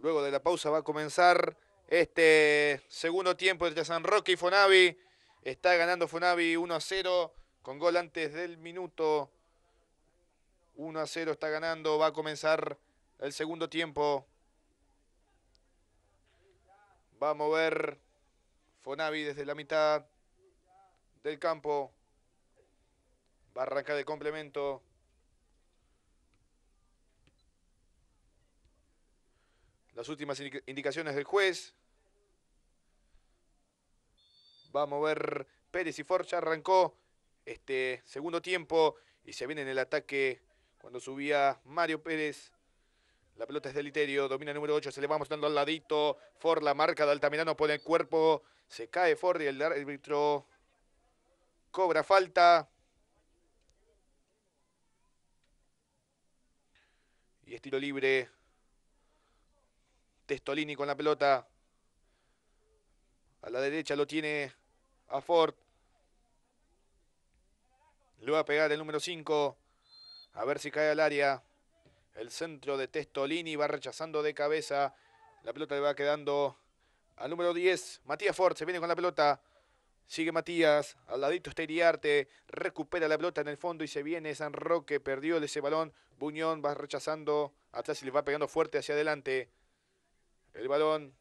Luego de la pausa va a comenzar este segundo tiempo entre San Roque y Fonavi. Está ganando Fonavi 1 a 0 con gol antes del minuto. 1 a 0 está ganando. Va a comenzar el segundo tiempo. Va a mover Fonavi desde la mitad del campo. Va a arrancar de complemento. Las últimas indicaciones del juez. Va a mover Pérez y Ford. Ya arrancó este segundo tiempo. Y se viene en el ataque cuando subía Mario Pérez. La pelota es deliterio. Domina el número 8. Se le va mostrando al ladito. Ford la marca de Altamirano. Pone el cuerpo. Se cae Ford y el árbitro cobra falta. Y estilo libre Testolini con la pelota. A la derecha lo tiene a Ford. Le va a pegar el número 5. A ver si cae al área. El centro de Testolini va rechazando de cabeza. La pelota le va quedando al número 10. Matías Ford se viene con la pelota. Sigue Matías. Al ladito está Iriarte. Recupera la pelota en el fondo y se viene San Roque. Perdió ese balón. Buñón va rechazando. Atrás y le va pegando fuerte hacia adelante. El balón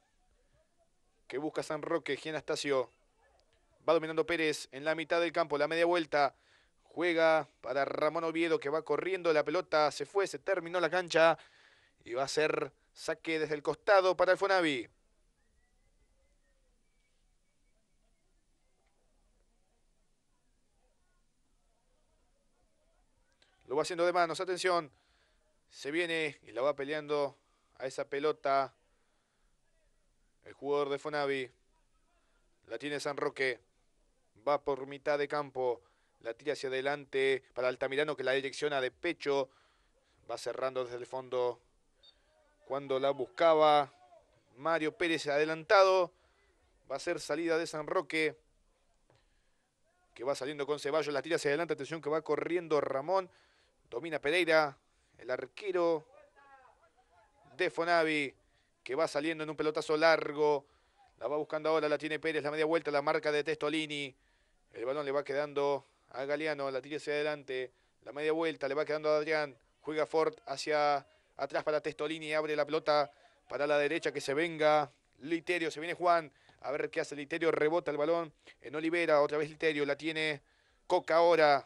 que busca San Roque, Gianastasio. Va dominando Pérez en la mitad del campo, la media vuelta. Juega para Ramón Oviedo que va corriendo la pelota. Se fue, se terminó la cancha. Y va a ser saque desde el costado para el Fonavi. Lo va haciendo de manos, atención. Se viene y la va peleando a esa pelota el jugador de Fonavi. La tiene San Roque. Va por mitad de campo. La tira hacia adelante para Altamirano que la direcciona de pecho. Va cerrando desde el fondo. Cuando la buscaba Mario Pérez adelantado. Va a ser salida de San Roque. Que va saliendo con Ceballos. La tira hacia adelante. Atención que va corriendo Ramón. Domina Pereira. El arquero de Fonavi que va saliendo en un pelotazo largo. La va buscando ahora, la tiene Pérez, la media vuelta, la marca de Testolini. El balón le va quedando a Galeano, la tira hacia adelante. La media vuelta le va quedando a Adrián. Juega Ford hacia atrás para Testolini, abre la pelota para la derecha que se venga. Literio, se viene Juan. A ver qué hace Literio, rebota el balón en Olivera, otra vez Literio, la tiene Coca ahora.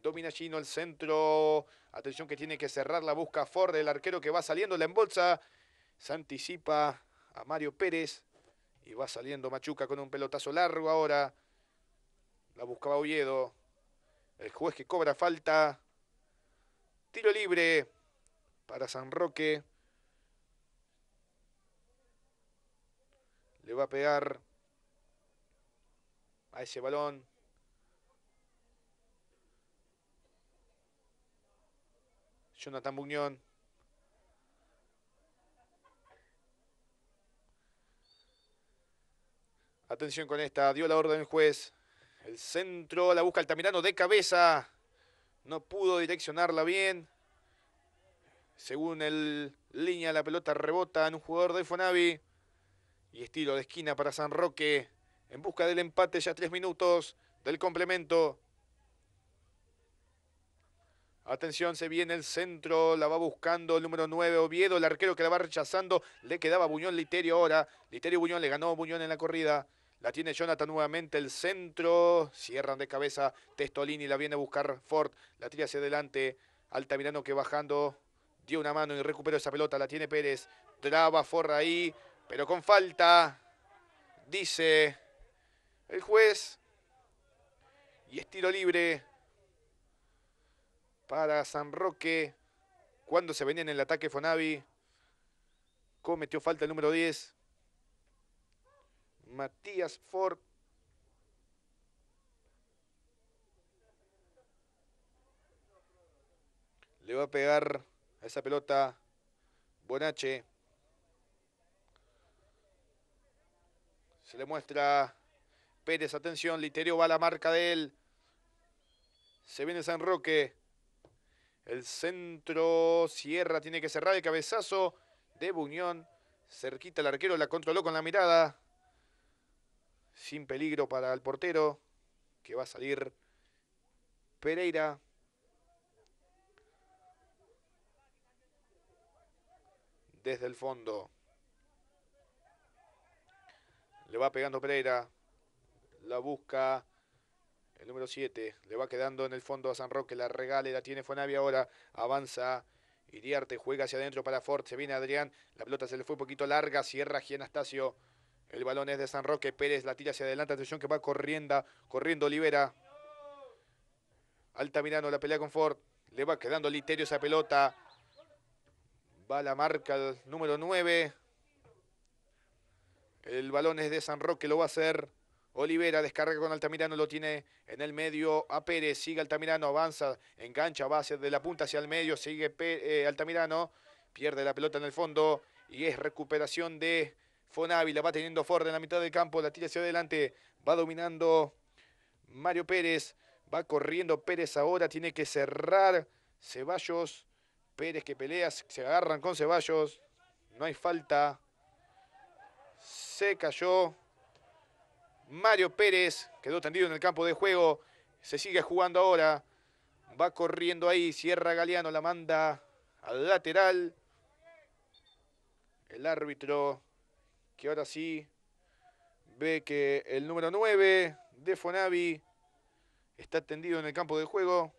Domina Gino el centro. Atención que tiene que cerrar la busca Ford, el arquero que va saliendo, la embolsa se anticipa a Mario Pérez y va saliendo Machuca con un pelotazo largo ahora. La buscaba Oviedo. El juez que cobra falta. Tiro libre para San Roque. Le va a pegar a ese balón. Jonathan Buñón. Atención con esta, dio la orden el juez. El centro, la busca Altamirano de cabeza. No pudo direccionarla bien. Según el línea, la pelota rebota en un jugador de Fonavi. Y estilo de esquina para San Roque. En busca del empate, ya tres minutos del complemento. Atención, se viene el centro, la va buscando el número 9, Oviedo, el arquero que la va rechazando, le quedaba Buñón Literio ahora, Literio Buñón le ganó Buñón en la corrida, la tiene Jonathan nuevamente, el centro, cierran de cabeza, Testolini la viene a buscar Ford, la tira hacia adelante, Altamirano que bajando, dio una mano y recuperó esa pelota, la tiene Pérez, traba Forra ahí, pero con falta, dice el juez, y es tiro libre para San Roque. Cuando se venía en el ataque Fonavi. Cometió falta el número 10. Matías Ford. Le va a pegar a esa pelota Bonache. Se le muestra Pérez, atención, Literio va a la marca de él. Se viene San Roque. El centro, Sierra tiene que cerrar el cabezazo de Buñón. Cerquita el arquero, la controló con la mirada. Sin peligro para el portero, que va a salir Pereira. Desde el fondo. Le va pegando Pereira. La busca el número 7 le va quedando en el fondo a San Roque, la regale, la tiene Fonavia ahora, avanza Iriarte, juega hacia adentro para Ford, se viene Adrián, la pelota se le fue un poquito larga, cierra Gianastasio, el balón es de San Roque, Pérez la tira hacia adelante, atención que va corriendo, corriendo Olivera. Altamirano la pelea con Ford, le va quedando Literio esa pelota, va la marca el número 9, el balón es de San Roque, lo va a hacer... Olivera descarga con Altamirano, lo tiene en el medio a Pérez, sigue Altamirano, avanza, engancha, va de la punta hacia el medio, sigue eh, Altamirano, pierde la pelota en el fondo y es recuperación de Fonávila. va teniendo Ford en la mitad del campo, la tira hacia adelante, va dominando Mario Pérez, va corriendo Pérez ahora, tiene que cerrar Ceballos, Pérez que pelea, se agarran con Ceballos, no hay falta, se cayó. Mario Pérez quedó tendido en el campo de juego. Se sigue jugando ahora. Va corriendo ahí. Sierra Galeano la manda al lateral. El árbitro que ahora sí ve que el número 9 de Fonavi está tendido en el campo de juego.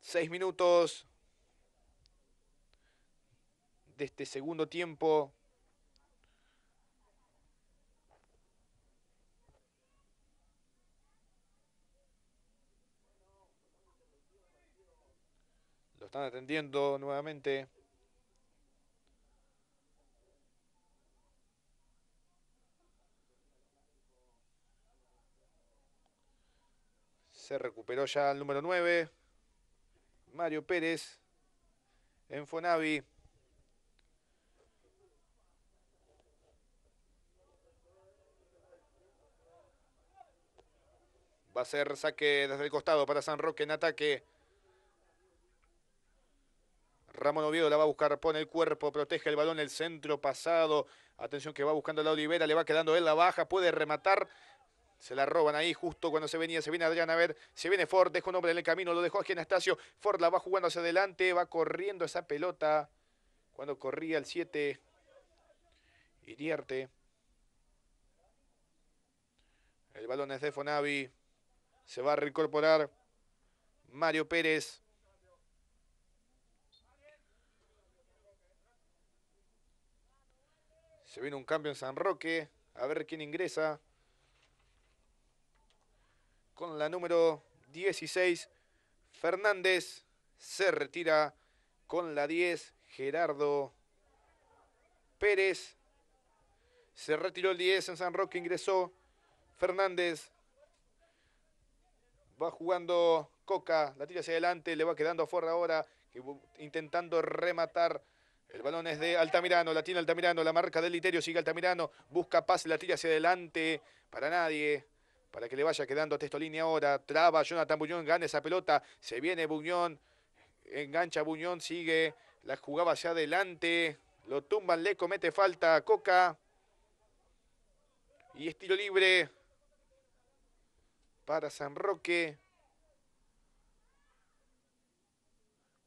Seis minutos de este segundo tiempo están atendiendo nuevamente. Se recuperó ya el número 9. Mario Pérez. En Fonavi. Va a ser saque desde el costado para San Roque en ataque. Ramón Oviedo la va a buscar, pone el cuerpo, protege el balón, el centro pasado. Atención que va buscando a la Olivera, le va quedando él la baja, puede rematar. Se la roban ahí justo cuando se venía, se viene Adrián a ver, se viene Ford, dejó un hombre en el camino, lo dejó aquí Anastasio. Ford la va jugando hacia adelante, va corriendo esa pelota. Cuando corría el 7, Iriarte. El balón es de Fonavi, se va a reincorporar Mario Pérez. Se viene un cambio en San Roque. A ver quién ingresa. Con la número 16, Fernández. Se retira con la 10, Gerardo Pérez. Se retiró el 10 en San Roque, ingresó Fernández. Va jugando Coca, la tira hacia adelante, le va quedando a ahora, intentando rematar el balón es de Altamirano, la tiene Altamirano, la marca del Literio, sigue Altamirano, busca pase, la tira hacia adelante, para nadie, para que le vaya quedando a Testolini ahora, traba Jonathan Buñón, gana esa pelota, se viene Buñón, engancha Buñón, sigue, la jugaba hacia adelante, lo tumban, le comete falta a Coca, y estilo libre para San Roque.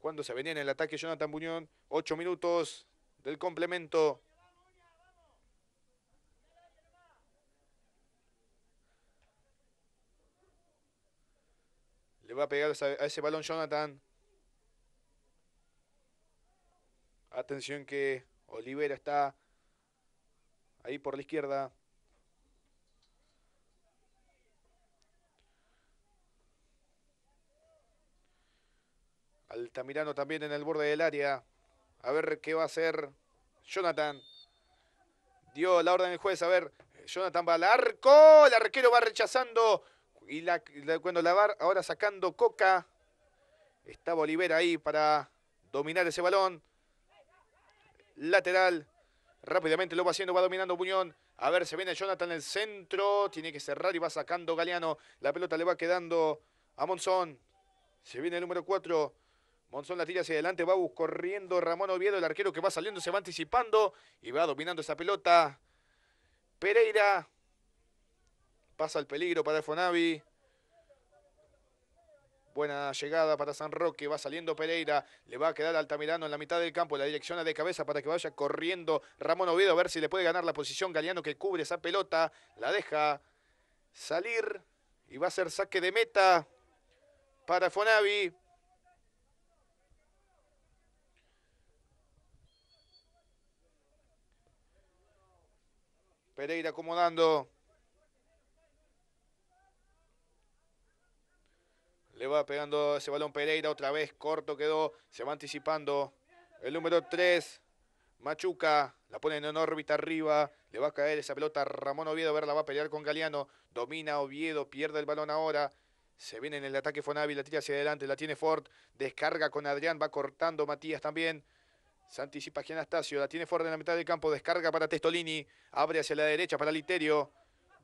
Cuando se venía en el ataque Jonathan Buñón, Ocho minutos del complemento. Le va a pegar a ese balón Jonathan. Atención que Olivera está ahí por la izquierda. Altamirano también en el borde del área. A ver qué va a hacer Jonathan. Dio la orden del juez. A ver, Jonathan va al arco. El arquero va rechazando. Y cuando la va ahora sacando Coca. está Bolívar ahí para dominar ese balón. Lateral. Rápidamente lo va haciendo, va dominando Buñón. A ver, se viene Jonathan en el centro. Tiene que cerrar y va sacando Galeano. La pelota le va quedando a Monzón. Se viene el número 4. Monzón la tira hacia adelante, va corriendo Ramón Oviedo, el arquero que va saliendo, se va anticipando y va dominando esa pelota. Pereira pasa el peligro para Fonavi. Buena llegada para San Roque, va saliendo Pereira, le va a quedar Altamirano en la mitad del campo, la direcciona de cabeza para que vaya corriendo Ramón Oviedo a ver si le puede ganar la posición Galeano que cubre esa pelota, la deja salir y va a ser saque de meta para Fonavi. Pereira acomodando. Le va pegando ese balón Pereira otra vez. Corto quedó. Se va anticipando. El número 3. Machuca. La ponen en órbita arriba. Le va a caer esa pelota Ramón Oviedo. A ver, la va a pelear con Galeano. Domina Oviedo. Pierde el balón ahora. Se viene en el ataque Fonavi. La tira hacia adelante. La tiene Ford. Descarga con Adrián. Va cortando Matías también. Se anticipa la tiene fuerte en la mitad del campo, descarga para Testolini, abre hacia la derecha para Literio,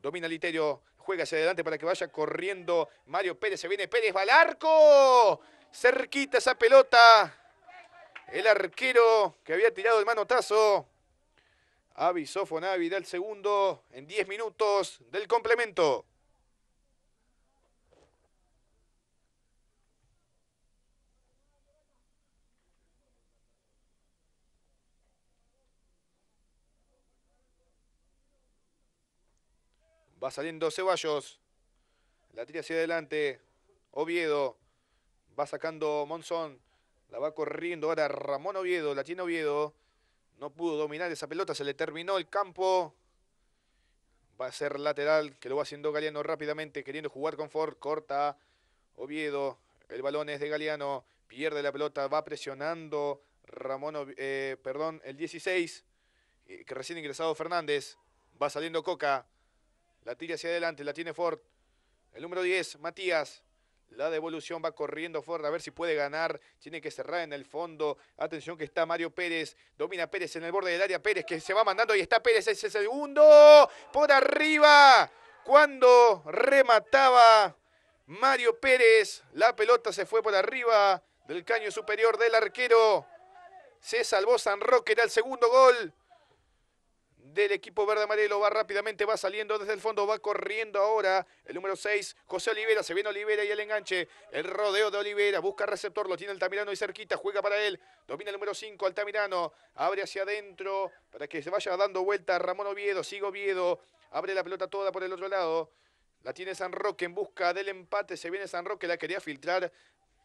domina Literio, juega hacia adelante para que vaya corriendo Mario Pérez, se viene Pérez, va al arco, cerquita esa pelota, el arquero que había tirado el manotazo, avisó Fonavi del segundo en 10 minutos del complemento. Va saliendo Ceballos. La tira hacia adelante. Oviedo. Va sacando Monzón. La va corriendo ahora Ramón Oviedo. La tiene Oviedo. No pudo dominar esa pelota. Se le terminó el campo. Va a ser lateral. Que lo va haciendo Galeano rápidamente. Queriendo jugar con Ford. Corta Oviedo. El balón es de Galeano. Pierde la pelota. Va presionando Ramón. Eh, perdón, el 16. Eh, que recién ingresado Fernández. Va saliendo Coca. La tira hacia adelante, la tiene Ford. El número 10, Matías. La devolución va corriendo Ford a ver si puede ganar. Tiene que cerrar en el fondo. Atención que está Mario Pérez. Domina Pérez en el borde del área. Pérez que se va mandando y está Pérez ese segundo. Por arriba. Cuando remataba Mario Pérez. La pelota se fue por arriba del caño superior del arquero. Se salvó San Roque. Era el segundo gol del equipo verde amarelo. Va rápidamente, va saliendo desde el fondo, va corriendo ahora el número 6, José Olivera. Se viene Olivera y el enganche. El rodeo de Olivera, busca receptor, lo tiene Altamirano y cerquita, juega para él. Domina el número 5, Altamirano. Abre hacia adentro para que se vaya dando vuelta Ramón Oviedo. Sigue Oviedo, abre la pelota toda por el otro lado. La tiene San Roque en busca del empate. Se viene San Roque, la quería filtrar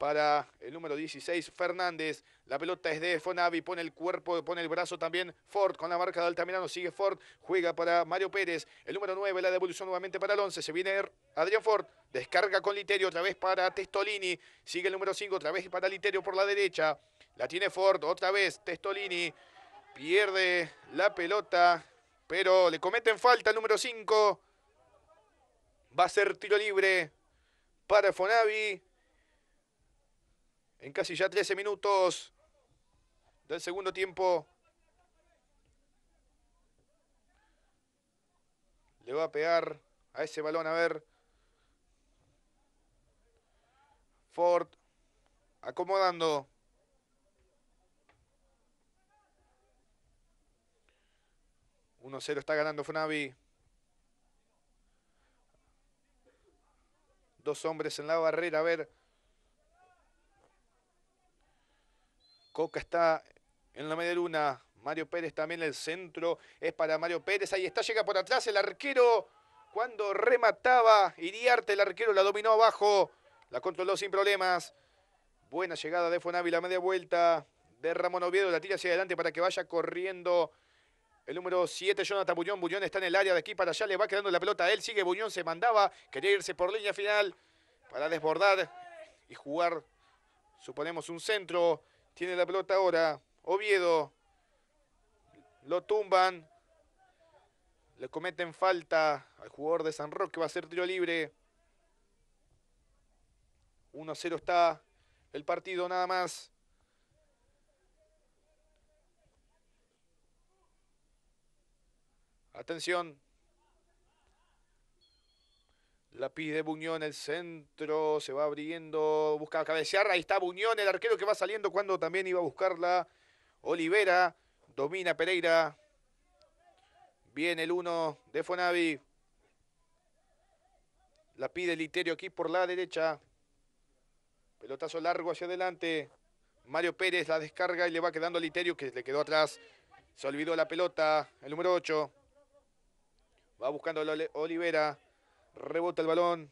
para el número 16, Fernández. La pelota es de Fonavi, pone el cuerpo, pone el brazo también Ford con la marca de Altamirano, sigue Ford, juega para Mario Pérez. El número 9, la devolución nuevamente para el 11, se viene Adrián Ford, descarga con Literio, otra vez para Testolini, sigue el número 5, otra vez para Literio por la derecha. La tiene Ford, otra vez Testolini, pierde la pelota, pero le cometen falta al número 5. Va a ser tiro libre para Fonavi en casi ya 13 minutos del segundo tiempo. Le va a pegar a ese balón, a ver. Ford acomodando. 1 0 está ganando Fnavi. Dos hombres en la barrera, a ver. Coca está en la media luna. Mario Pérez también el centro. Es para Mario Pérez. Ahí está, llega por atrás el arquero. Cuando remataba Iriarte, el arquero la dominó abajo. La controló sin problemas. Buena llegada de Fonavi, la media vuelta de Ramón Oviedo. La tira hacia adelante para que vaya corriendo. El número 7, Jonathan Buñón. Buñón está en el área de aquí para allá. Le va quedando la pelota a él. Sigue Buñón, se mandaba. Quería irse por línea final para desbordar y jugar, suponemos, un centro. Tiene la pelota ahora. Oviedo. Lo tumban. Le cometen falta al jugador de San Roque. Va a ser tiro libre. 1-0 está el partido nada más. Atención. La pide Buñón, el centro, se va abriendo, busca cabecear, ahí está Buñón, el arquero que va saliendo cuando también iba a buscarla. Olivera, domina Pereira. Viene el 1 de Fonavi. La pide Literio aquí por la derecha. Pelotazo largo hacia adelante. Mario Pérez la descarga y le va quedando a Literio que le quedó atrás. Se olvidó la pelota, el número 8. Va buscando Olivera rebota el balón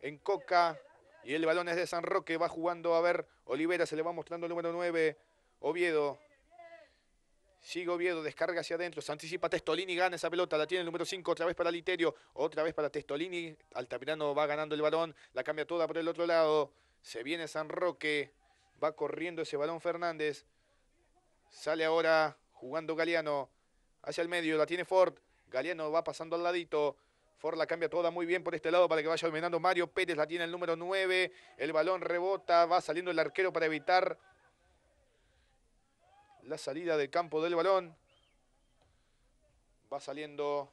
en Coca y el balón es de San Roque, va jugando a ver, Olivera se le va mostrando el número 9, Oviedo. Sigue Oviedo, descarga hacia adentro, se anticipa Testolini, gana esa pelota, la tiene el número 5, otra vez para Literio, otra vez para Testolini, Altamirano va ganando el balón, la cambia toda por el otro lado, se viene San Roque, va corriendo ese balón Fernández, sale ahora jugando Galeano, hacia el medio, la tiene Ford, Galeano va pasando al ladito, Ford la cambia toda muy bien por este lado para que vaya dominando Mario Pérez. La tiene el número 9. El balón rebota. Va saliendo el arquero para evitar la salida del campo del balón. Va saliendo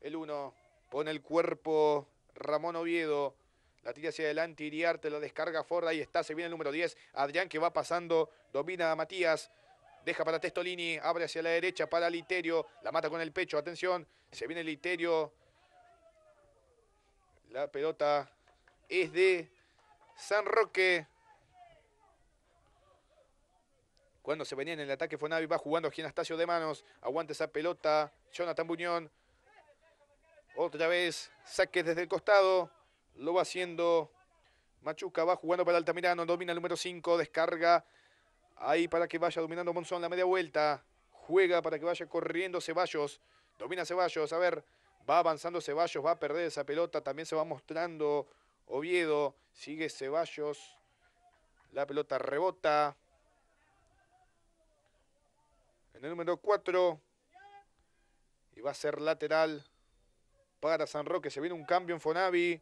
el 1. Pone el cuerpo Ramón Oviedo. La tira hacia adelante, Iriarte, la descarga Ford, ahí está, se viene el número 10, Adrián que va pasando, domina a Matías, Deja para Testolini, abre hacia la derecha para Literio. La mata con el pecho, atención. Se viene Literio. La pelota es de San Roque. Cuando se venía en el ataque Fonavi va jugando Anastasio de manos. Aguanta esa pelota. Jonathan Buñón. Otra vez saque desde el costado. Lo va haciendo Machuca. Va jugando para Altamirano. Domina el número 5. Descarga Ahí para que vaya dominando Monzón la media vuelta. Juega para que vaya corriendo Ceballos. Domina Ceballos. A ver, va avanzando Ceballos. Va a perder esa pelota. También se va mostrando Oviedo. Sigue Ceballos. La pelota rebota. En el número 4. Y va a ser lateral para San Roque. Se viene un cambio en Fonavi.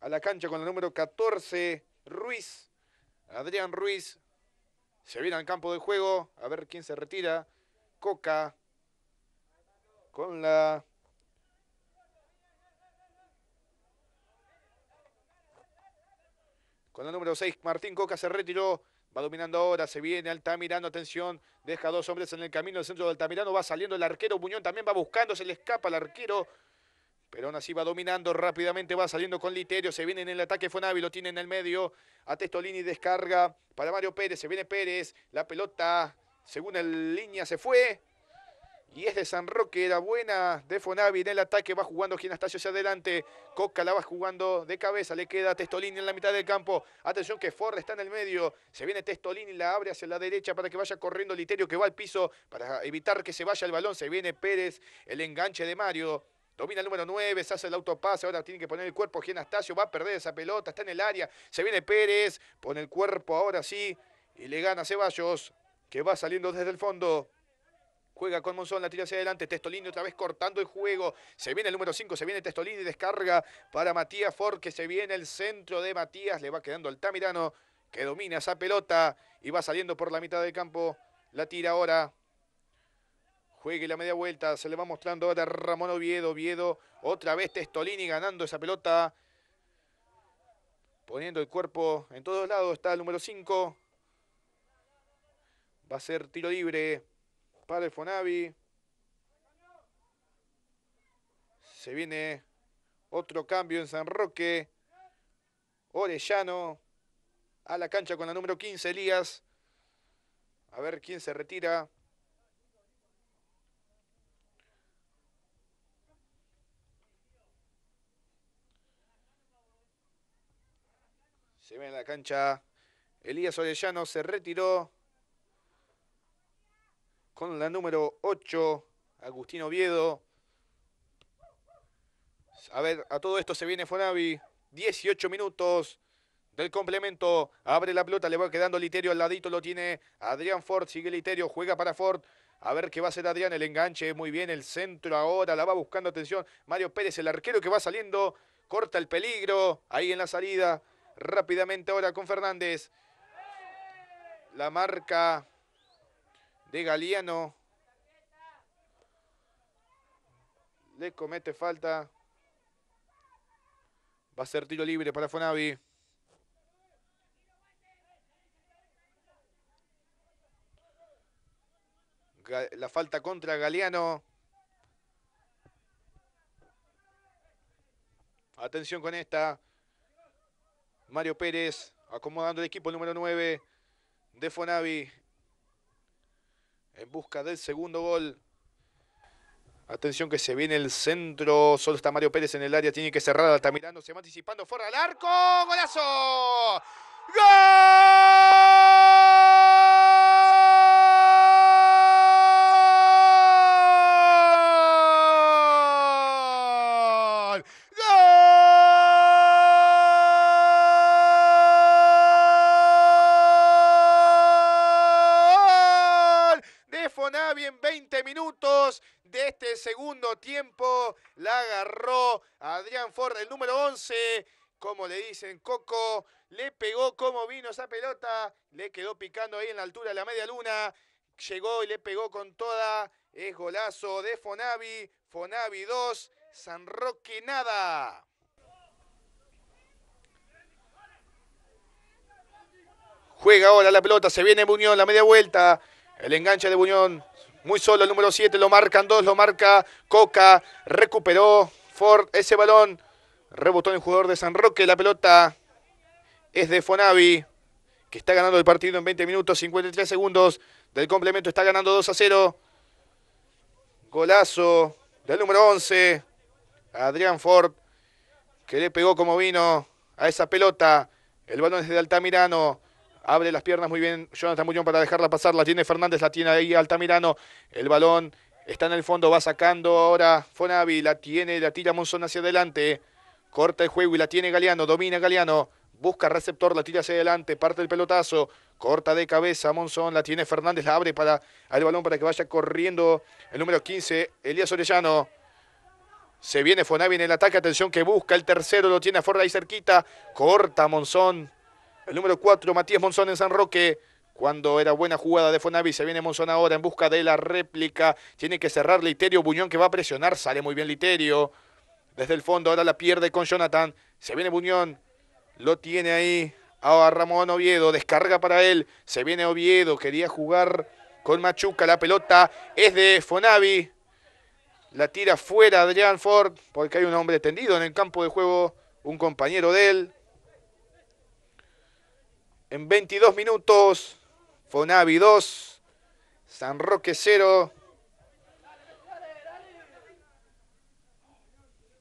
A la cancha con el número 14. Ruiz. Adrián Ruiz se viene al campo de juego. A ver quién se retira. Coca. Con la... Con el número 6, Martín Coca se retiró. Va dominando ahora, se viene Altamirano, atención, deja dos hombres en el camino, el centro de Altamirano, va saliendo el arquero, Muñón también va buscando, se le escapa al arquero, pero así va dominando rápidamente, va saliendo con Literio, se viene en el ataque Fonavi, lo tiene en el medio. A Testolini descarga para Mario Pérez, se viene Pérez, la pelota según el línea se fue. Y es de San Roque, la buena de Fonavi en el ataque, va jugando Ginastasio hacia adelante, Coca la va jugando de cabeza, le queda Testolini en la mitad del campo, atención que Ford está en el medio, se viene Testolini, la abre hacia la derecha para que vaya corriendo Literio que va al piso para evitar que se vaya el balón, se viene Pérez, el enganche de Mario, Domina el número 9, se hace el autopase, ahora tiene que poner el cuerpo Giannastasio va a perder esa pelota, está en el área, se viene Pérez, pone el cuerpo ahora sí y le gana Ceballos, que va saliendo desde el fondo. Juega con Monzón, la tira hacia adelante. Testolini otra vez cortando el juego. Se viene el número 5, se viene Testolini, descarga para Matías Ford, que se viene el centro de Matías. Le va quedando Tamirano, que domina esa pelota y va saliendo por la mitad del campo. La tira ahora Juegue la media vuelta, se le va mostrando ahora Ramón Oviedo. Oviedo, otra vez Testolini ganando esa pelota. Poniendo el cuerpo en todos lados, está el número 5. Va a ser tiro libre para el Fonavi. Se viene otro cambio en San Roque. Orellano a la cancha con la número 15, Elías. A ver quién se retira. Se ve en la cancha. Elías Orellano se retiró. Con la número 8, Agustín Oviedo. A ver, a todo esto se viene Fonavi. 18 minutos del complemento. Abre la pelota, le va quedando Literio al ladito, lo tiene Adrián Ford. Sigue Literio, juega para Ford. A ver qué va a hacer Adrián, el enganche, muy bien, el centro ahora, la va buscando atención. Mario Pérez, el arquero que va saliendo, corta el peligro, ahí en la salida. Rápidamente ahora con Fernández. La marca de Galeano. Le comete falta. Va a ser tiro libre para Fonavi. La falta contra Galeano. Atención con esta. Mario Pérez acomodando el equipo número 9 de Fonavi. En busca del segundo gol. Atención que se viene el centro. Solo está Mario Pérez en el área. Tiene que cerrar Altamirano. Se va anticipando. Forra al arco. ¡Golazo! ¡Gol! Le pegó como vino esa pelota. Le quedó picando ahí en la altura de la media luna. Llegó y le pegó con toda. Es golazo de Fonavi. Fonavi 2. San Roque nada. Juega ahora la pelota, se viene Buñón, la media vuelta. El enganche de Buñón, muy solo el número 7, lo marcan dos, lo marca Coca. Recuperó Ford ese balón. Rebotó en el jugador de San Roque la pelota es de Fonavi, que está ganando el partido en 20 minutos, 53 segundos del complemento, está ganando 2 a 0. Golazo del número 11, Adrián Ford, que le pegó como vino a esa pelota. El balón es de Altamirano. Abre las piernas muy bien Jonathan Muñoz para dejarla pasar. La tiene Fernández, la tiene ahí Altamirano. El balón está en el fondo, va sacando ahora Fonavi. La tiene, la tira Monzón hacia adelante. Corta el juego y la tiene Galeano. Domina Galeano busca receptor, la tira hacia adelante, parte el pelotazo, corta de cabeza Monzón, la tiene Fernández, la abre para el balón para que vaya corriendo el número 15, Elías Orellano. Se viene Fonavi en el ataque, atención que busca el tercero, lo tiene afuera y cerquita, corta Monzón. El número 4, Matías Monzón en San Roque. Cuando era buena jugada de Fonavi, se viene Monzón ahora en busca de la réplica. Tiene que cerrar Literio Buñón que va a presionar. Sale muy bien Literio. Desde el fondo ahora la pierde con Jonathan. Se viene Buñón. Lo tiene ahí ahora Ramón Oviedo. Descarga para él. Se viene Oviedo. Quería jugar con Machuca. La pelota es de Fonavi. La tira fuera Adrián Ford. Porque hay un hombre tendido en el campo de juego. Un compañero de él. En 22 minutos. Fonavi 2. San Roque 0.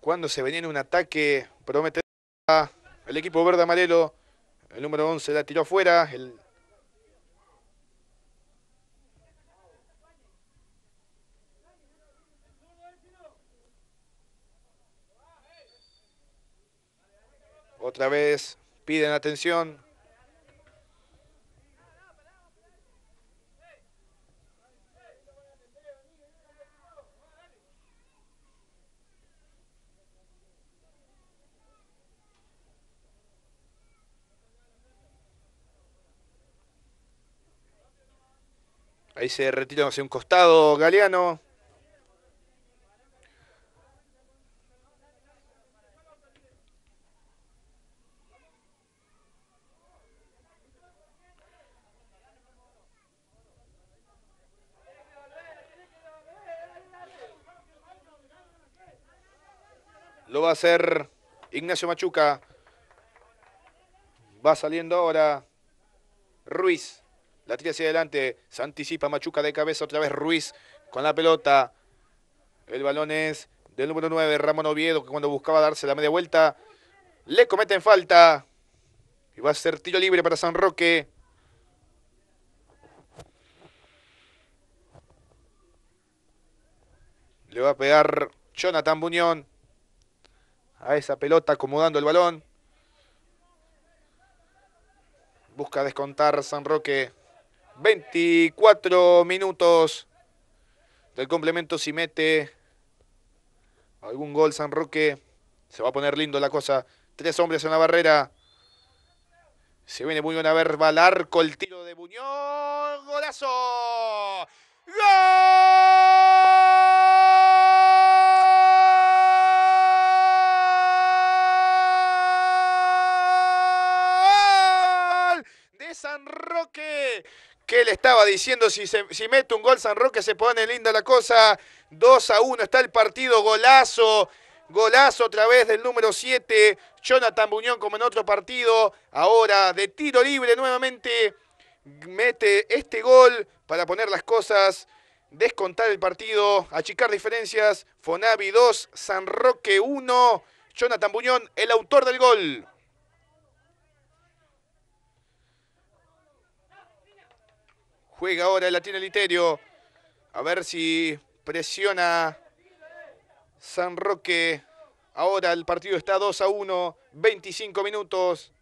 Cuando se venía en un ataque promete el equipo verde amarelo, el número 11 la tiró afuera. Otra vez piden atención. Ahí se retira hacia un costado Galeano. Lo va a hacer Ignacio Machuca. Va saliendo ahora Ruiz. La tira hacia adelante. Se anticipa Machuca de cabeza. Otra vez Ruiz con la pelota. El balón es del número 9, Ramón Oviedo, que cuando buscaba darse la media vuelta, le cometen falta. Y va a ser tiro libre para San Roque. Le va a pegar Jonathan Buñón a esa pelota acomodando el balón. Busca descontar San Roque. 24 minutos del complemento. Si mete algún gol San Roque, se va a poner lindo la cosa. Tres hombres en la barrera. Se viene Buñón a ver, Balarco al el tiro de Buñón. ¡Golazo! ¡Gol! San Roque que le estaba diciendo si, se, si mete un gol San Roque se pone linda la cosa. 2 a 1 está el partido, golazo. Golazo otra vez del número 7, Jonathan Buñón como en otro partido. Ahora de tiro libre nuevamente mete este gol para poner las cosas, descontar el partido, achicar diferencias. Fonavi 2, San Roque 1, Jonathan Buñón el autor del gol. Juega ahora, la tiene Literio. A ver si presiona San Roque. Ahora el partido está 2 a 1, 25 minutos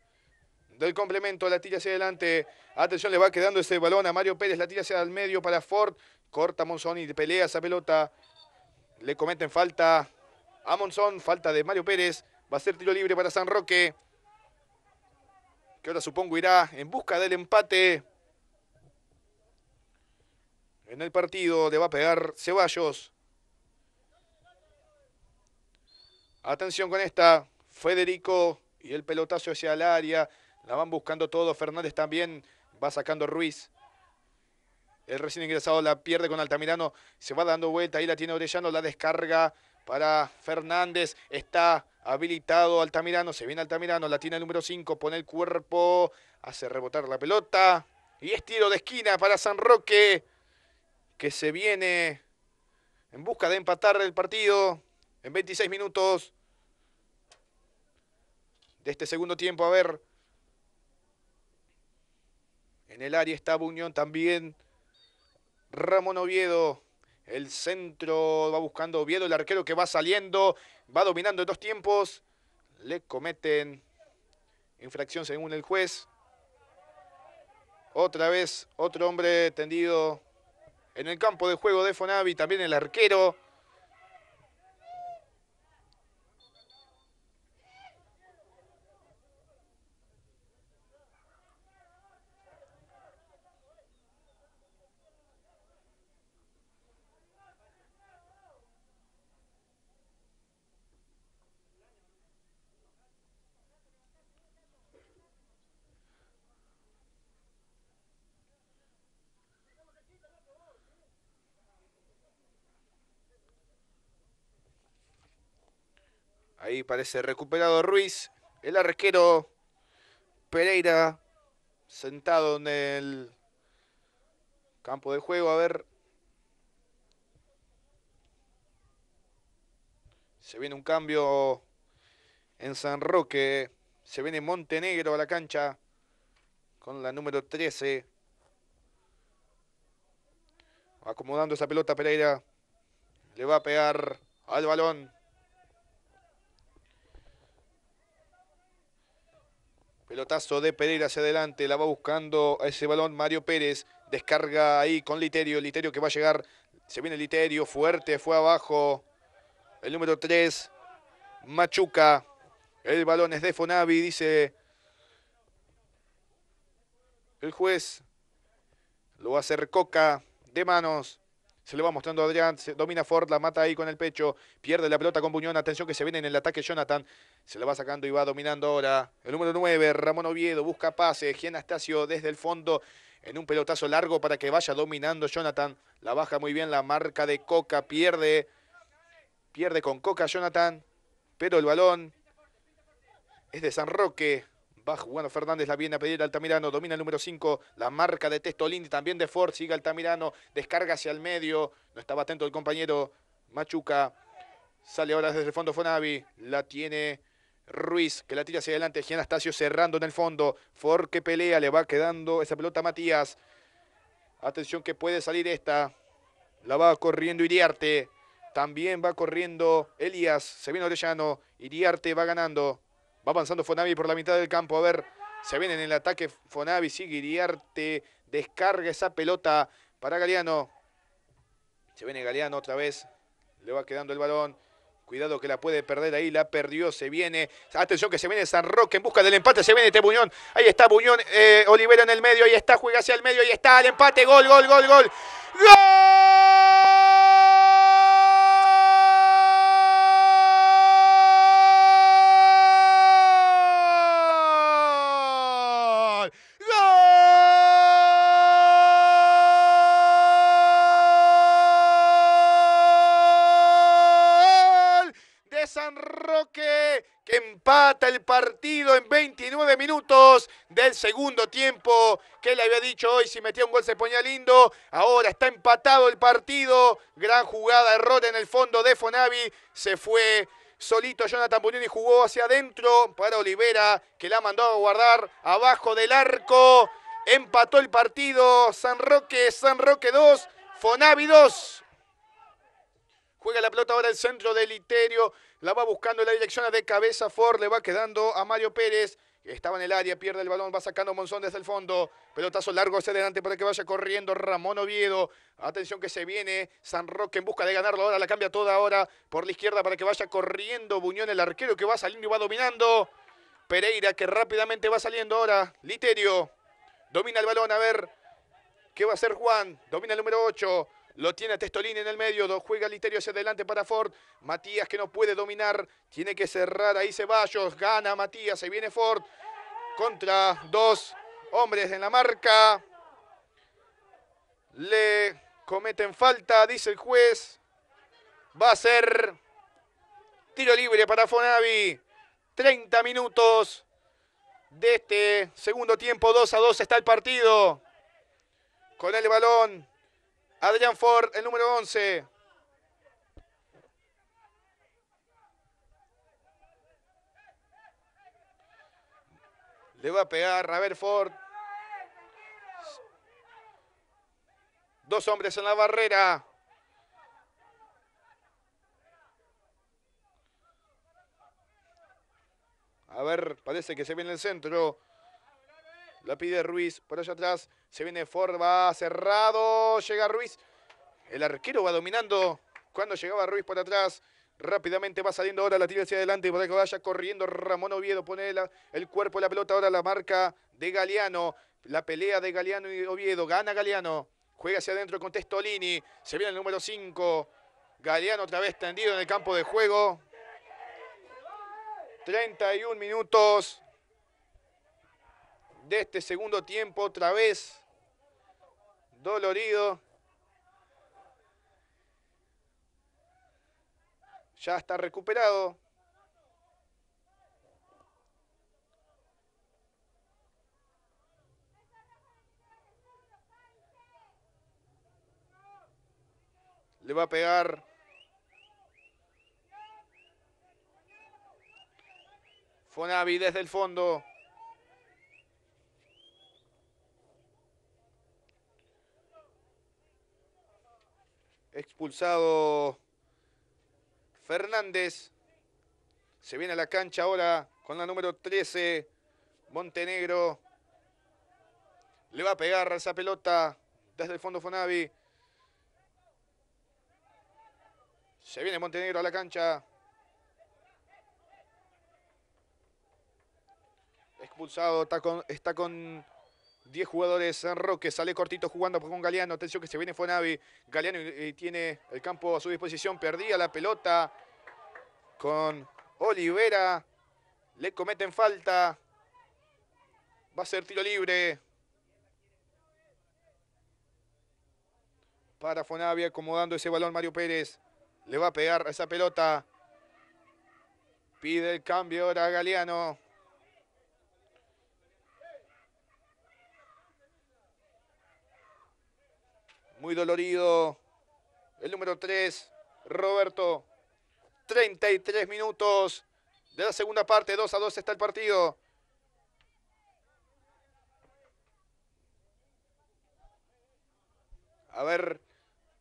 del complemento. La tira hacia adelante. Atención, le va quedando ese balón a Mario Pérez. La tira hacia el medio para Ford. Corta Monzón y pelea esa pelota. Le cometen falta a Monzón, falta de Mario Pérez. Va a ser tiro libre para San Roque. Que ahora supongo irá en busca del empate. En el partido le va a pegar Ceballos. Atención con esta. Federico y el pelotazo hacia el área. La van buscando todos. Fernández también va sacando Ruiz. El recién ingresado la pierde con Altamirano. Se va dando vuelta. Ahí la tiene Orellano. La descarga para Fernández. Está habilitado Altamirano. Se viene Altamirano. La tiene el número 5. Pone el cuerpo. Hace rebotar la pelota. Y es tiro de esquina para San Roque que se viene en busca de empatar el partido en 26 minutos de este segundo tiempo. A ver, en el área está Buñón también. Ramón Oviedo, el centro va buscando Oviedo, el arquero que va saliendo, va dominando en dos tiempos. Le cometen infracción según el juez. Otra vez, otro hombre tendido en el campo de juego de Fonavi, también el arquero Ahí parece recuperado Ruiz. El arquero Pereira sentado en el campo de juego. A ver. Se viene un cambio en San Roque. Se viene Montenegro a la cancha con la número 13. Acomodando esa pelota Pereira. Le va a pegar al balón. Pelotazo de Pereira hacia adelante, la va buscando a ese balón Mario Pérez. Descarga ahí con Literio, Literio que va a llegar. Se viene Literio, fuerte, fue abajo. El número 3, Machuca. El balón es de Fonavi, dice el juez. Lo va a hacer Coca de manos. Se le va mostrando Adrián. domina Ford, la mata ahí con el pecho. Pierde la pelota con Buñón. Atención que se viene en el ataque Jonathan. Se la va sacando y va dominando ahora. El número 9, Ramón Oviedo, busca pase. Gian desde el fondo en un pelotazo largo para que vaya dominando Jonathan. La baja muy bien la marca de Coca. Pierde. Pierde con Coca Jonathan. Pero el balón es de San Roque. Va jugando Fernández, la viene a pedir Altamirano, domina el número 5, la marca de Testolini, también de Ford, sigue Altamirano, descarga hacia el medio, no estaba atento el compañero Machuca, sale ahora desde el fondo Fonavi, la tiene Ruiz, que la tira hacia adelante, Gianastasio cerrando en el fondo, Ford que pelea, le va quedando esa pelota a Matías, atención que puede salir esta, la va corriendo Iriarte, también va corriendo Elías, se viene Orellano, Iriarte va ganando, Va avanzando Fonavi por la mitad del campo. A ver, se viene en el ataque Fonavi. Sigue Descarga esa pelota para Galeano. Se viene Galeano otra vez. Le va quedando el balón. Cuidado que la puede perder ahí, la perdió, se viene. Atención que se viene San Roque en busca del empate, se viene este Buñón. Ahí está Buñón, eh, Olivera en el medio, ahí está, juega hacia el medio, ahí está el empate, gol, gol, gol, gol. ¡Gol! partido en 29 minutos del segundo tiempo. Que le había dicho hoy, si metía un gol se ponía lindo. Ahora está empatado el partido. Gran jugada, error en el fondo de Fonavi. Se fue solito Jonathan y jugó hacia adentro para Olivera, que la mandó a guardar abajo del arco. Empató el partido San Roque, San Roque 2, Fonavi 2. Juega la pelota ahora el centro de Literio. La va buscando en la dirección de cabeza Ford. Le va quedando a Mario Pérez. Estaba en el área, pierde el balón, va sacando Monzón desde el fondo. Pelotazo largo hacia adelante para que vaya corriendo Ramón Oviedo. Atención que se viene San Roque en busca de ganarlo. Ahora la cambia toda ahora por la izquierda para que vaya corriendo Buñón, el arquero que va saliendo y va dominando. Pereira que rápidamente va saliendo ahora. Literio domina el balón. A ver qué va a hacer Juan. Domina el número 8. Lo tiene Testolini en el medio. juega Literio hacia adelante para Ford. Matías que no puede dominar. Tiene que cerrar ahí Ceballos. Gana Matías. Se viene Ford. Contra dos hombres en la marca. Le cometen falta, dice el juez. Va a ser tiro libre para Fonavi. 30 minutos de este segundo tiempo. 2 a 2 está el partido. Con el balón Adrián Ford, el número 11. Le va a pegar a ver Ford. Dos hombres en la barrera. A ver, parece que se viene el centro. La pide Ruiz por allá atrás. Se viene Ford, cerrado. Llega Ruiz. El arquero va dominando. Cuando llegaba Ruiz por atrás. Rápidamente va saliendo ahora la tira hacia adelante para que vaya corriendo Ramón Oviedo. Pone el cuerpo de la pelota ahora la marca de Galeano. La pelea de Galeano y Oviedo. Gana Galeano. Juega hacia adentro con Testolini. Se viene el número 5. Galeano otra vez tendido en el campo de juego. 31 minutos de este segundo tiempo. Otra vez dolorido. Ya está recuperado. Le va a pegar. Fonavi desde el fondo. expulsado Fernández. Se viene a la cancha ahora con la número 13, Montenegro. Le va a pegar esa pelota desde el fondo Fonavi. Se viene Montenegro a la cancha. Expulsado, está con, está con 10 jugadores San Roque, sale cortito jugando con Galeano, atención que se viene Fonavi, Galeano tiene el campo a su disposición, perdía la pelota con Olivera, le cometen falta, va a ser tiro libre para Fonavi acomodando ese balón Mario Pérez, le va a pegar esa pelota, pide el cambio ahora Galeano, muy dolorido. El número 3, Roberto. 33 minutos de la segunda parte, 2 a 2 está el partido. A ver,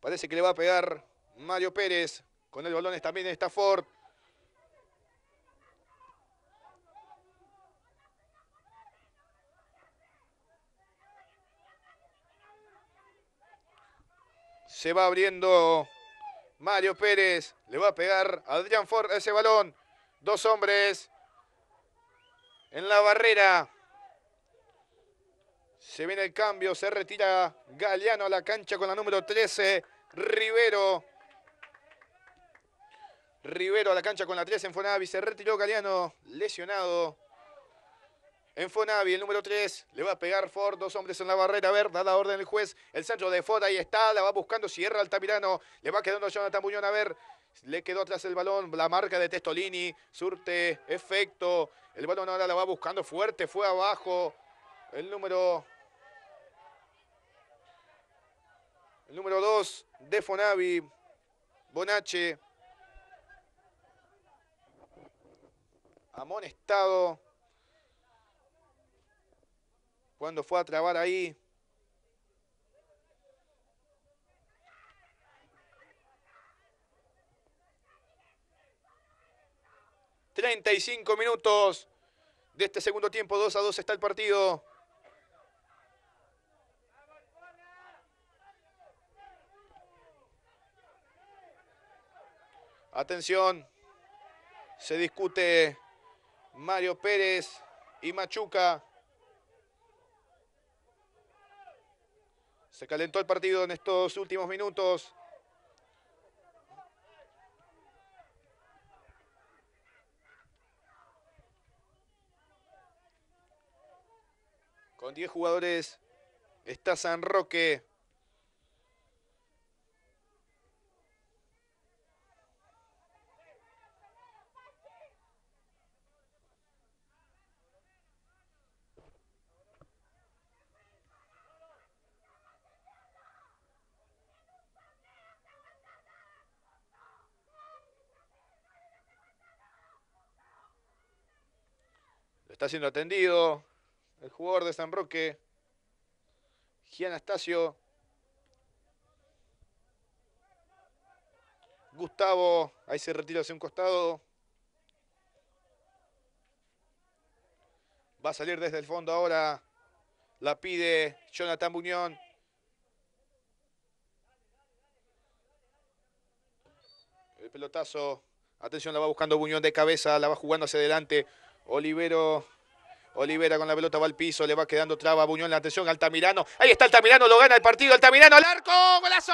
parece que le va a pegar Mario Pérez. Con el balón también está Ford. Se va abriendo Mario Pérez. Le va a pegar Adrián Ford ese balón. Dos hombres en la barrera. Se viene el cambio, se retira Galeano a la cancha con la número 13, Rivero. Rivero a la cancha con la 13 en Fonavi, se retiró Galeano, lesionado. En Fonavi, el número 3, le va a pegar Ford, dos hombres en la barrera, a ver, da la orden el juez, el centro de Ford, ahí está, la va buscando, cierra Altamirano, le va quedando Jonathan Buñón, a ver, le quedó atrás el balón, la marca de Testolini, surte, efecto, el balón ahora la va buscando fuerte, fue abajo, el número... El número 2 de Fonavi, Bonache, amonestado. Cuando fue a trabar ahí, ...35 minutos... ...de este segundo tiempo... ...2 a 2 está el partido... Atención. Se discute Mario Pérez y Machuca. Se calentó el partido en estos últimos minutos. Con 10 jugadores está San Roque. Está siendo atendido. El jugador de San Roque. Gianastasio. Gustavo. Ahí se retira hacia un costado. Va a salir desde el fondo ahora. La pide Jonathan Buñón. El pelotazo. Atención, la va buscando Buñón de cabeza. La va jugando hacia adelante. Olivero Olivera con la pelota va al piso, le va quedando traba a Buñón la atención, Altamirano. Ahí está Altamirano, lo gana el partido, Altamirano al arco, golazo.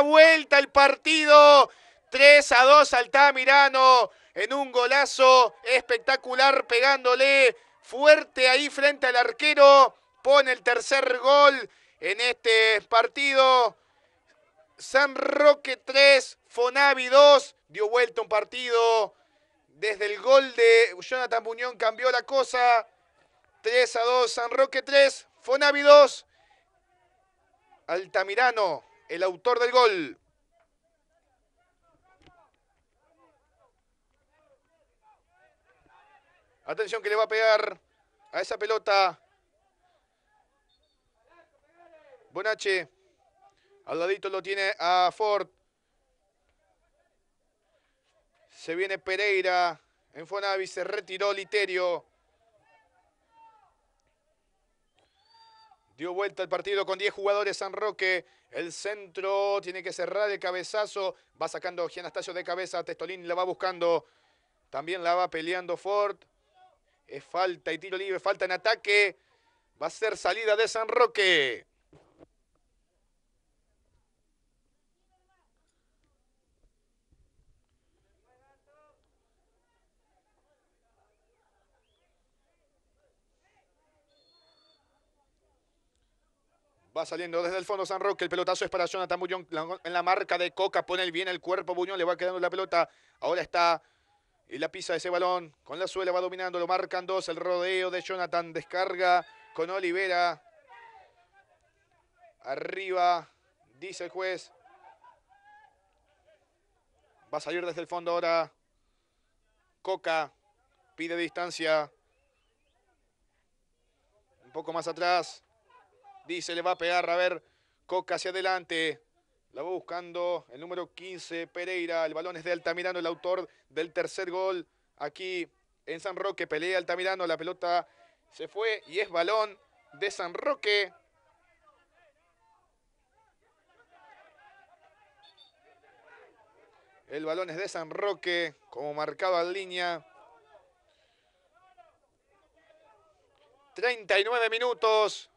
vuelta el partido. 3 a 2 Altamirano en un golazo espectacular pegándole fuerte ahí frente al arquero. Pone el tercer gol en este partido. San Roque 3, Fonavi 2. Dio vuelta un partido. Desde el gol de Jonathan Buñón cambió la cosa. 3 a 2, San Roque 3, Fonavi 2. Altamirano el autor del gol. Atención que le va a pegar a esa pelota. Bonache. Al ladito lo tiene a Ford. Se viene Pereira. En Fonavi se retiró Literio. Dio vuelta el partido con 10 jugadores San Roque. El centro tiene que cerrar el cabezazo. Va sacando Gianastasio de cabeza. Testolín la va buscando. También la va peleando Ford. Es falta y tiro libre. Falta en ataque. Va a ser salida de San Roque. Va saliendo desde el fondo San Roque. El pelotazo es para Jonathan Buñón, En la marca de Coca pone el bien el cuerpo. Buñón le va quedando la pelota. Ahora está y la pisa ese balón. Con la suela va dominando. Lo marcan dos. El rodeo de Jonathan. Descarga con Olivera. Arriba. Dice el juez. Va a salir desde el fondo ahora. Coca pide distancia. Un poco más atrás. Dice, le va a pegar, a ver, Coca hacia adelante. La va buscando el número 15, Pereira. El balón es de Altamirano, el autor del tercer gol. Aquí en San Roque pelea Altamirano. La pelota se fue y es balón de San Roque. El balón es de San Roque, como marcaba en línea. 39 minutos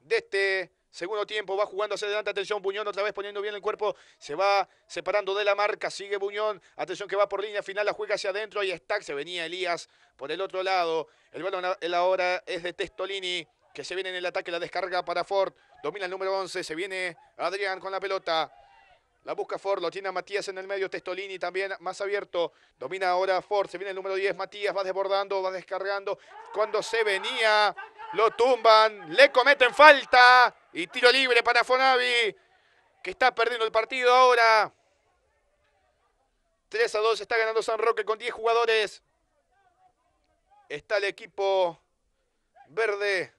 de este segundo tiempo. Va jugando hacia adelante. Atención, Buñón otra vez poniendo bien el cuerpo. Se va separando de la marca. Sigue Buñón. Atención que va por línea final. La juega hacia adentro. Ahí está. Se venía Elías por el otro lado. El balón ahora es de Testolini. Que se viene en el ataque. La descarga para Ford. Domina el número 11. Se viene Adrián con la pelota. La busca Ford, lo tiene Matías en el medio, Testolini también más abierto. Domina ahora Ford, se viene el número 10, Matías va desbordando, va descargando. Cuando se venía lo tumban, le cometen falta y tiro libre para Fonavi, que está perdiendo el partido ahora. 3 a 2 está ganando San Roque con 10 jugadores. Está el equipo verde.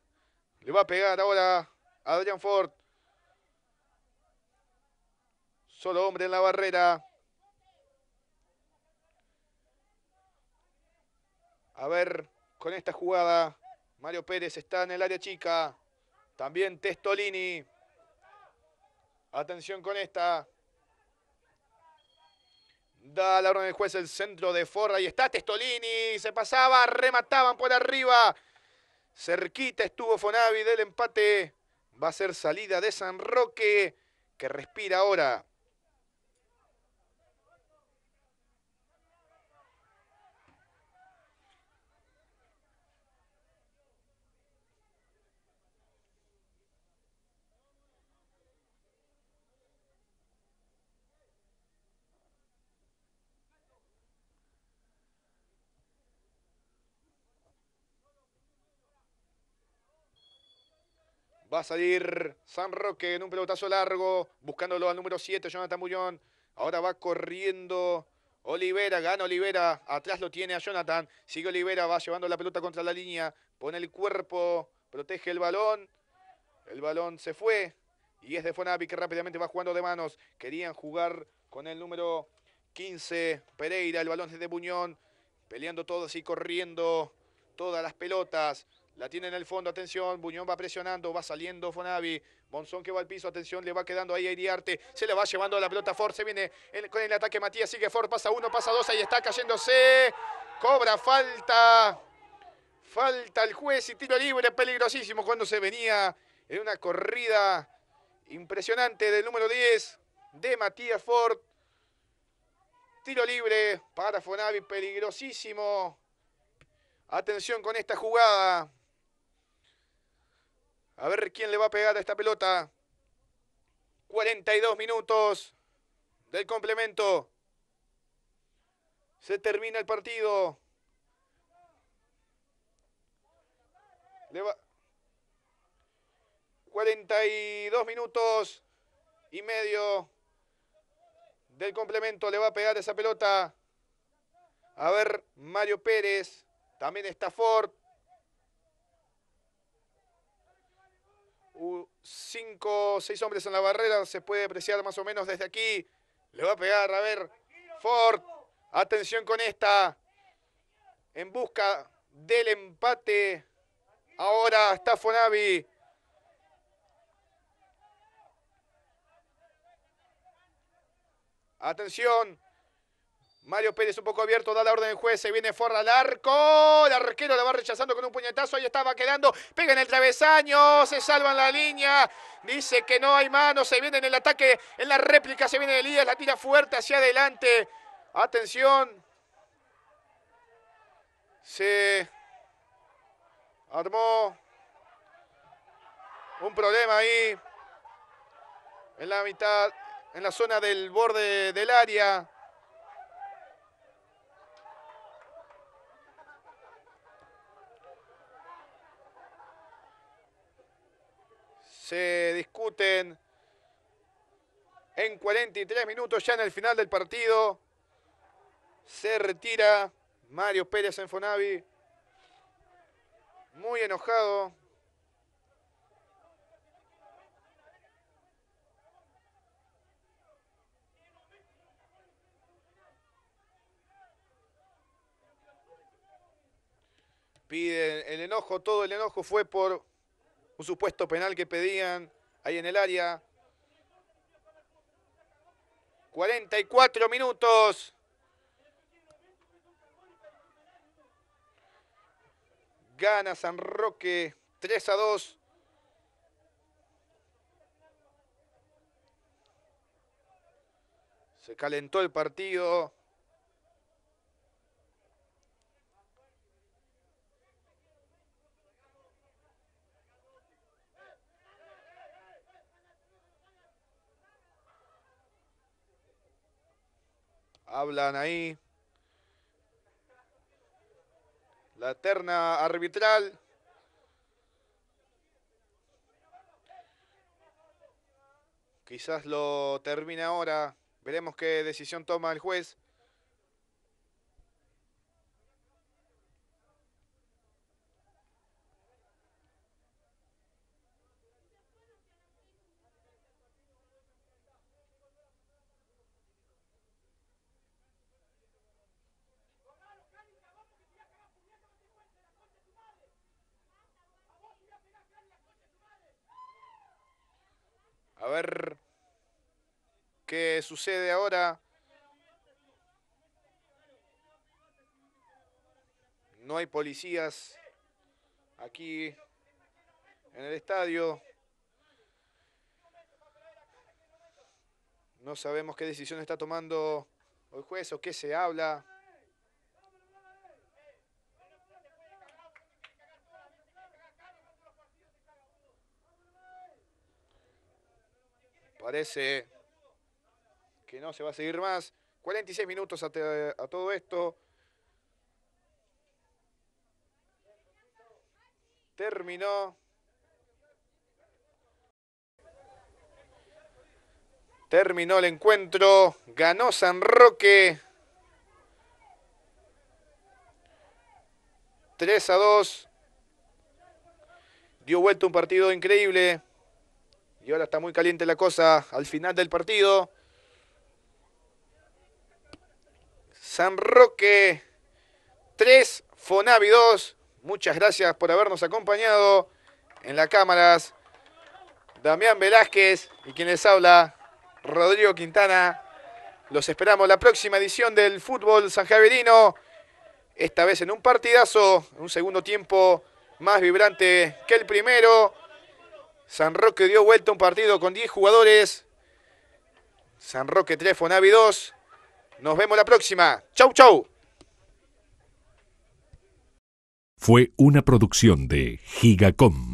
Le va a pegar ahora a Adrián Ford. Solo hombre en la barrera. A ver, con esta jugada. Mario Pérez está en el área chica. También Testolini. Atención con esta. Da la orden del juez el centro de Forra. Y está Testolini. Se pasaba, remataban por arriba. Cerquita estuvo Fonavi del empate. Va a ser salida de San Roque, que respira ahora. Va a salir San Roque en un pelotazo largo, buscándolo al número 7, Jonathan Buñón. Ahora va corriendo Olivera, gana Olivera, atrás lo tiene a Jonathan. Sigue Olivera, va llevando la pelota contra la línea, pone el cuerpo, protege el balón. El balón se fue y es de Fonavi que rápidamente va jugando de manos. Querían jugar con el número 15, Pereira, el balón es de Buñón, peleando todos y corriendo todas las pelotas. La tiene en el fondo, atención, Buñón va presionando, va saliendo Fonavi. Monzón que va al piso, atención, le va quedando ahí a Iriarte. Se le va llevando la pelota Ford, se viene con el ataque Matías, sigue Ford, pasa uno, pasa dos, ahí está cayéndose. Cobra falta. Falta el juez y tiro libre, peligrosísimo cuando se venía en una corrida impresionante del número 10 de Matías Ford. Tiro libre para Fonavi, peligrosísimo. Atención con esta jugada. A ver quién le va a pegar a esta pelota. 42 minutos del complemento. Se termina el partido. Le va... 42 minutos y medio del complemento. Le va a pegar esa pelota. A ver, Mario Pérez. También está Ford. cinco, seis hombres en la barrera, se puede apreciar más o menos desde aquí. Le va a pegar, a ver, Ford. Atención con esta. En busca del empate. Ahora está Fonavi. Atención. Mario Pérez un poco abierto, da la orden del juez, se viene Forra al arco, el arquero la va rechazando con un puñetazo, ahí estaba quedando, pega en el travesaño, se salva en la línea, dice que no hay mano, se viene en el ataque, en la réplica, se viene Elías, la tira fuerte hacia adelante, atención, se armó un problema ahí, en la mitad, en la zona del borde del área, se discuten en 43 minutos ya en el final del partido. Se retira Mario Pérez en Fonavi. Muy enojado. Pide el enojo, todo el enojo fue por un supuesto penal que pedían ahí en el área. 44 minutos. Gana San Roque 3 a 2. Se calentó el partido. hablan ahí. La terna arbitral. Quizás lo termina ahora. Veremos qué decisión toma el juez. A ver qué sucede ahora. No hay policías aquí en el estadio. No sabemos qué decisión está tomando el juez o qué se habla. Parece que no se va a seguir más. 46 minutos a, todo esto. Terminó. Terminó el encuentro. Ganó San Roque. 3 a 2. Dio vuelta un partido increíble. Y ahora está muy caliente la cosa al final del partido. San Roque 3, Fonavi 2. Muchas gracias por habernos acompañado en las cámaras. Damián Velázquez y quien les habla, Rodrigo Quintana. Los esperamos la próxima edición del fútbol Javerino. Esta vez en un partidazo, un segundo tiempo más vibrante que el primero. San Roque dio vuelta un partido con 10 jugadores. San Roque 3, Fonavi 2. Nos vemos la próxima. Chau, chau. Fue una producción de Gigacom.